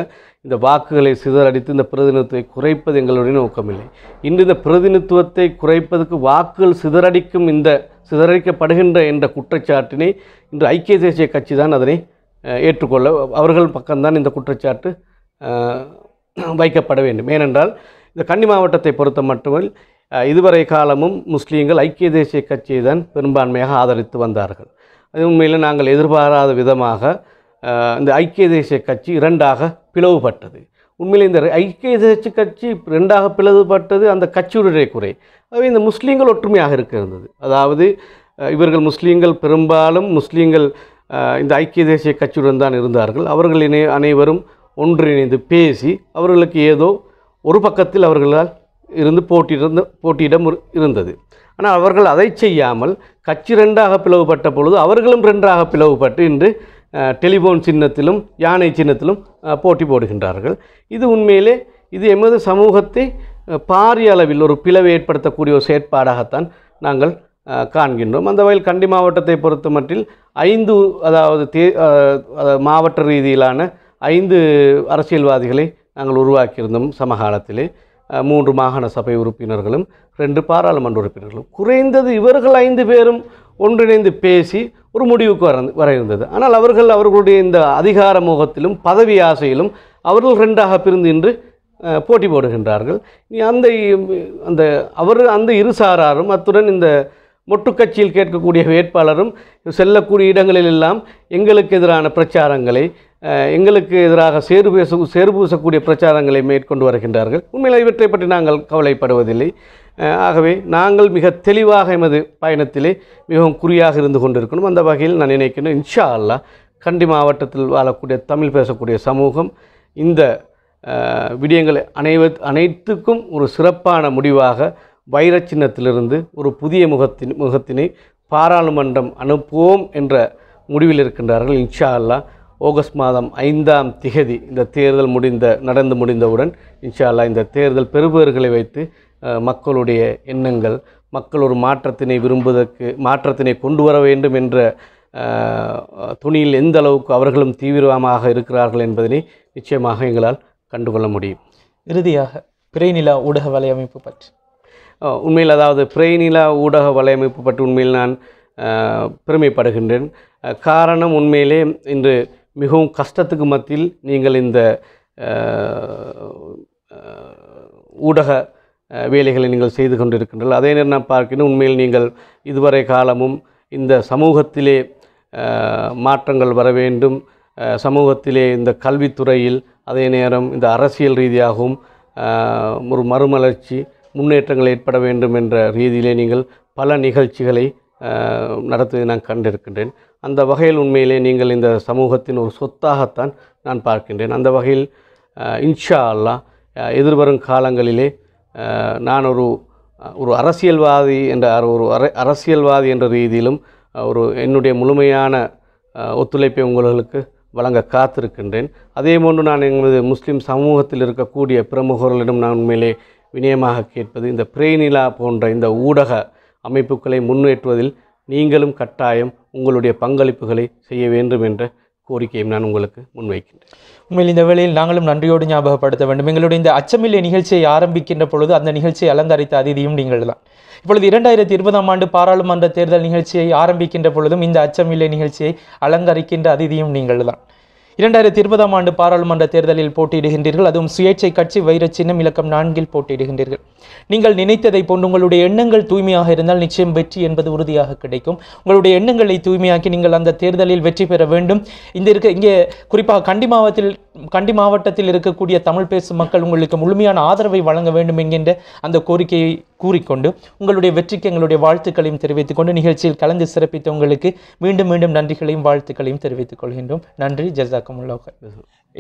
இந்த வாக்குகளை சிதறடித்து இந்த பிரதிநிதித்துவத்தை குறைப்பது எங்களுடைய நோக்கமில்லை இன்று இந்த பிரதிநிதித்துவத்தை குறைப்பதற்கு வாக்குகள் சிதறடிக்கும் இந்த சிதறடிக்கப்படுகின்ற என்ற குற்றச்சாட்டினை இன்று ஐக்கிய தேசிய கட்சி தான் அதனை ஏற்றுக்கொள்ள அவர்கள் பக்கம்தான் இந்த குற்றச்சாட்டு வைக்கப்பட வேண்டும் ஏனென்றால் இந்த கன்னி மாவட்டத்தை பொறுத்த மட்டுமில் இதுவரை காலமும் முஸ்லீம்கள் ஐக்கிய தேசிய கட்சியை தான் பெரும்பான்மையாக ஆதரித்து வந்தார்கள் அது உண்மையில் நாங்கள் எதிர்பாராத விதமாக இந்த ஐக்கிய தேசிய கட்சி இரண்டாக பிளவுபட்டது உண்மையில் இந்த ஐக்கிய தேசிய கட்சி ரெண்டாக பிளவுபட்டது அந்த கட்சியுடைய குறை அது இந்த முஸ்லீம்கள் ஒற்றுமையாக இருந்தது அதாவது இவர்கள் முஸ்லீம்கள் பெரும்பாலும் முஸ்லீம்கள் இந்த ஐக்கிய தேசிய கட்சியுடன் தான் இருந்தார்கள் அவர்கள் இணை அனைவரும் ஒன்றிணைந்து பேசி அவர்களுக்கு ஏதோ ஒரு பக்கத்தில் அவர்களால் இருந்து போட்டியிட போட்டியிடம் இருந்தது ஆனால் அவர்கள் அதை செய்யாமல் கட்சி ரெண்டாக பிளவுபட்ட பொழுது அவர்களும் ரெண்டாக பிளவுபட்டு இன்று டெலிஃபோன் சின்னத்திலும் யானை சின்னத்திலும் போட்டி போடுகின்றார்கள் இது உண்மையிலே இது எமது சமூகத்தை பாரிய அளவில் ஒரு பிளவை ஏற்படுத்தக்கூடிய ஒரு செயற்பாடாகத்தான் நாங்கள் காண்கின்றோம் அந்த வகையில் கண்டி மாவட்டத்தை பொறுத்த மட்டில் ஐந்து அதாவது தே மாவட்ட ரீதியிலான ஐந்து அரசியல்வாதிகளை நாங்கள் உருவாக்கியிருந்தோம் சமகாலத்திலே மூன்று மாகாண சபை உறுப்பினர்களும் ரெண்டு பாராளுமன்ற உறுப்பினர்களும் குறைந்தது இவர்கள் ஐந்து பேரும் ஒன்றிணைந்து பேசி ஒரு முடிவுக்கு வர வர இருந்தது ஆனால் அவர்கள் அவர்களுடைய இந்த அதிகார முகத்திலும் பதவி ஆசையிலும் அவர்கள் ரெண்டாக பிரிந்து இன்று போட்டி போடுகின்றார்கள் நீ அந்த அந்த அவர் அந்த இருசாராரும் அத்துடன் இந்த மொட்டுக்கட்சியில் கேட்கக்கூடிய வேட்பாளரும் செல்லக்கூடிய இடங்களிலெல்லாம் எங்களுக்கு எதிரான பிரச்சாரங்களை எங்களுக்கு எதிராக சேறு பேச சேறு பூசக்கூடிய பிரச்சாரங்களை மேற்கொண்டு வருகின்றார்கள் உண்மையில் இவற்றை பற்றி நாங்கள் கவலைப்படுவதில்லை ஆகவே நாங்கள் மிக தெளிவாக எமது பயணத்திலே மிகவும் குறியாக இருந்து கொண்டிருக்கணும் அந்த வகையில் நான் நினைக்கிறேன் இன்ஷா அல்லா கண்டி மாவட்டத்தில் வாழக்கூடிய தமிழ் பேசக்கூடிய சமூகம் இந்த விடயங்களை அனைவ அனைத்துக்கும் ஒரு சிறப்பான முடிவாக வைர சின்னத்திலிருந்து ஒரு புதிய முகத்தின் முகத்தினை பாராளுமன்றம் அனுப்புவோம் என்ற முடிவில் இருக்கின்றார்கள் இன்ஷா அல்லா ஆகஸ்ட் மாதம் ஐந்தாம் திகதி இந்த தேர்தல் முடிந்த நடந்து முடிந்தவுடன் இன்ஷால்லா இந்த தேர்தல் பெறுபவர்களை வைத்து மக்களுடைய எண்ணங்கள் மக்கள் ஒரு மாற்றத்தினை விரும்புவதற்கு மாற்றத்தினை கொண்டு வர வேண்டும் என்ற துணியில் எந்த அளவுக்கு அவர்களும் தீவிரமாக இருக்கிறார்கள் என்பதனை நிச்சயமாக எங்களால் கண்டுகொள்ள முடியும் இறுதியாக பிறைநிலா ஊடக வலையமைப்பு பற்றி உண்மையில் அதாவது பிறைநிலா ஊடக வலையமைப்பு பற்றி உண்மையில் நான் பெருமைப்படுகின்றேன் காரணம் உண்மையிலே இன்று மிகவும் கஷ்டத்துக்கு மத்தியில் நீங்கள் இந்த ஊடக வேலைகளை நீங்கள் செய்து கொண்டிருக்கின்றீர்கள் அதே நேரம் நான் பார்க்கணும் உண்மையில் நீங்கள் இதுவரை காலமும் இந்த சமூகத்திலே மாற்றங்கள் வர வேண்டும் சமூகத்திலே இந்த கல்வித்துறையில் அதே நேரம் இந்த அரசியல் ரீதியாகவும் ஒரு மறுமலர்ச்சி முன்னேற்றங்கள் ஏற்பட வேண்டும் என்ற ரீதியிலே நீங்கள் பல நிகழ்ச்சிகளை நடத்துவதை நான் கண்டிருக்கின்றேன் அந்த வகையில் உண்மையிலே நீங்கள் இந்த சமூகத்தின் ஒரு சொத்தாகத்தான் நான் பார்க்கின்றேன் அந்த வகையில் இன்ஷா அல்லா எதிர்வரும் காலங்களிலே நான் ஒரு ஒரு அரசியல்வாதி என்ற ஒரு அரசியல்வாதி என்ற ரீதியிலும் ஒரு என்னுடைய முழுமையான ஒத்துழைப்பை உங்களுக்கு வழங்க காத்திருக்கின்றேன் அதே போன்று நான் எங்களது முஸ்லீம் சமூகத்தில் இருக்கக்கூடிய பிரமுகர்களிடம் நான் உண்மையிலே வினயமாக கேட்பது இந்த பிரேனிலா போன்ற இந்த ஊடக அமைப்புகளை முன்னேற்றுவதில் நீங்களும் கட்டாயம் உங்களுடைய பங்களிப்புகளை செய்ய வேண்டும் என்ற கோரிக்கையும் நான் உங்களுக்கு முன்வைக்கின்றேன் உண்மையில் இந்த வேளையில் நாங்களும் நன்றியோடு ஞாபகப்படுத்த வேண்டும் எங்களுடைய இந்த அச்சமில்லை நிகழ்ச்சியை ஆரம்பிக்கின்ற பொழுது அந்த நிகழ்ச்சியை அலங்கரித்த அதிதியும் நீங்கள் தான் இப்பொழுது இரண்டாயிரத்தி இருபதாம் ஆண்டு பாராளுமன்ற தேர்தல் நிகழ்ச்சியை ஆரம்பிக்கின்ற பொழுதும் இந்த அச்சமில்லை நிகழ்ச்சியை அலங்கரிக்கின்ற அதிதியும் நீங்கள் தான் இரண்டாயிரத்தி இருபதாம் ஆண்டு பாராளுமன்ற தேர்தலில் போட்டியிடுகின்றீர்கள் அதுவும் சுயேட்சை கட்சி வைர சின்னம் இலக்கம் நான்கில் போட்டியிடுகின்றீர்கள் நீங்கள் நினைத்ததை போன்று உங்களுடைய எண்ணங்கள் தூய்மையாக இருந்தால் நிச்சயம் வெற்றி என்பது உறுதியாக கிடைக்கும் உங்களுடைய எண்ணங்களை தூய்மையாக்கி நீங்கள் அந்த தேர்தலில் வெற்றி பெற வேண்டும் இந்த இருக்க இங்கே குறிப்பாக கண்டிமாவத்தில் கண்டி மாவட்டத்தில் இருக்கக்கூடிய தமிழ் பேசும் மக்கள் உங்களுக்கு முழுமையான ஆதரவை வழங்க வேண்டும் என்கின்ற அந்த கோரிக்கையை கூறிக்கொண்டு உங்களுடைய வெற்றிக்கு எங்களுடைய வாழ்த்துக்களையும் தெரிவித்துக் கொண்டு நிகழ்ச்சியில் கலந்து சிறப்பித்த உங்களுக்கு மீண்டும் மீண்டும் நன்றிகளையும் வாழ்த்துக்களையும் தெரிவித்துக் கொள்கின்றோம் நன்றி ஜசாக்கமுல்லா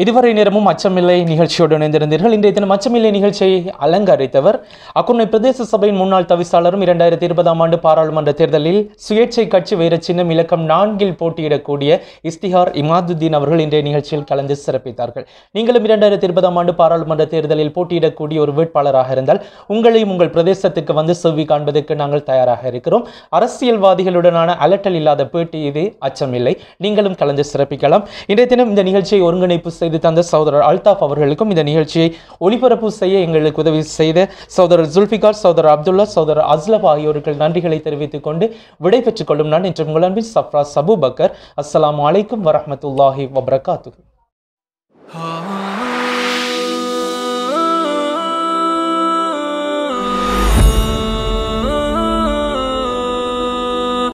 இதுவரை நேரமும் அச்சமில்லை நிகழ்ச்சியோடு இணைந்திருந்தீர்கள் இன்றைய தினம் அச்சமில்லை நிகழ்ச்சியை அலங்கரித்தவர் அக்குனை பிரதேச சபையின் முன்னாள் தவிசாளரும் இரண்டாயிரத்தி இருபதாம் ஆண்டு பாராளுமன்ற தேர்தலில் சுயேட்சை கட்சி வைர சின்னம் இலக்கம் நான்கில் போட்டியிடக்கூடிய இஸ்திஹார் இமாதுதீன் அவர்கள் இன்றைய நிகழ்ச்சியில் கலந்து சிறப்பித்தார்கள் நீங்களும் இரண்டாயிரத்தி இருபதாம் ஆண்டு பாராளுமன்ற தேர்தலில் போட்டியிடக்கூடிய ஒரு வேட்பாளராக இருந்தால் உங்களையும் உங்கள் பிரதேசத்துக்கு வந்து செவ்வி காண்பதற்கு நாங்கள் தயாராக இருக்கிறோம் அரசியல்வாதிகளுடனான அலட்டல் இல்லாத பேட்டி இது அச்சமில்லை நீங்களும் கலந்து சிறப்பிக்கலாம் இன்றைய தினம் இந்த நிகழ்ச்சியை ஒருங்கிணைப்பு செய்து தந்த சகோதரர் அல்தாஃப் அவர்களுக்கும் இந்த நிகழ்ச்சியை ஒளிபரப்பு செய்ய எங்களுக்கு உதவி செய்த சகோதரர் ஜுல்பிகார் சகோதரர் அப்துல்லா சகோதரர் அஸ்லப் ஆகியோருக்கு நன்றிகளை தெரிவித்துக் கொண்டு விடைபெற்றுக் கொள்ளும் நான் இன்று உங்கள் அன்பின் சப்ரா சபு பக்கர் அஸ்லாம் வலைக்கும் வரமத்துல்லாஹி வபரகாத்து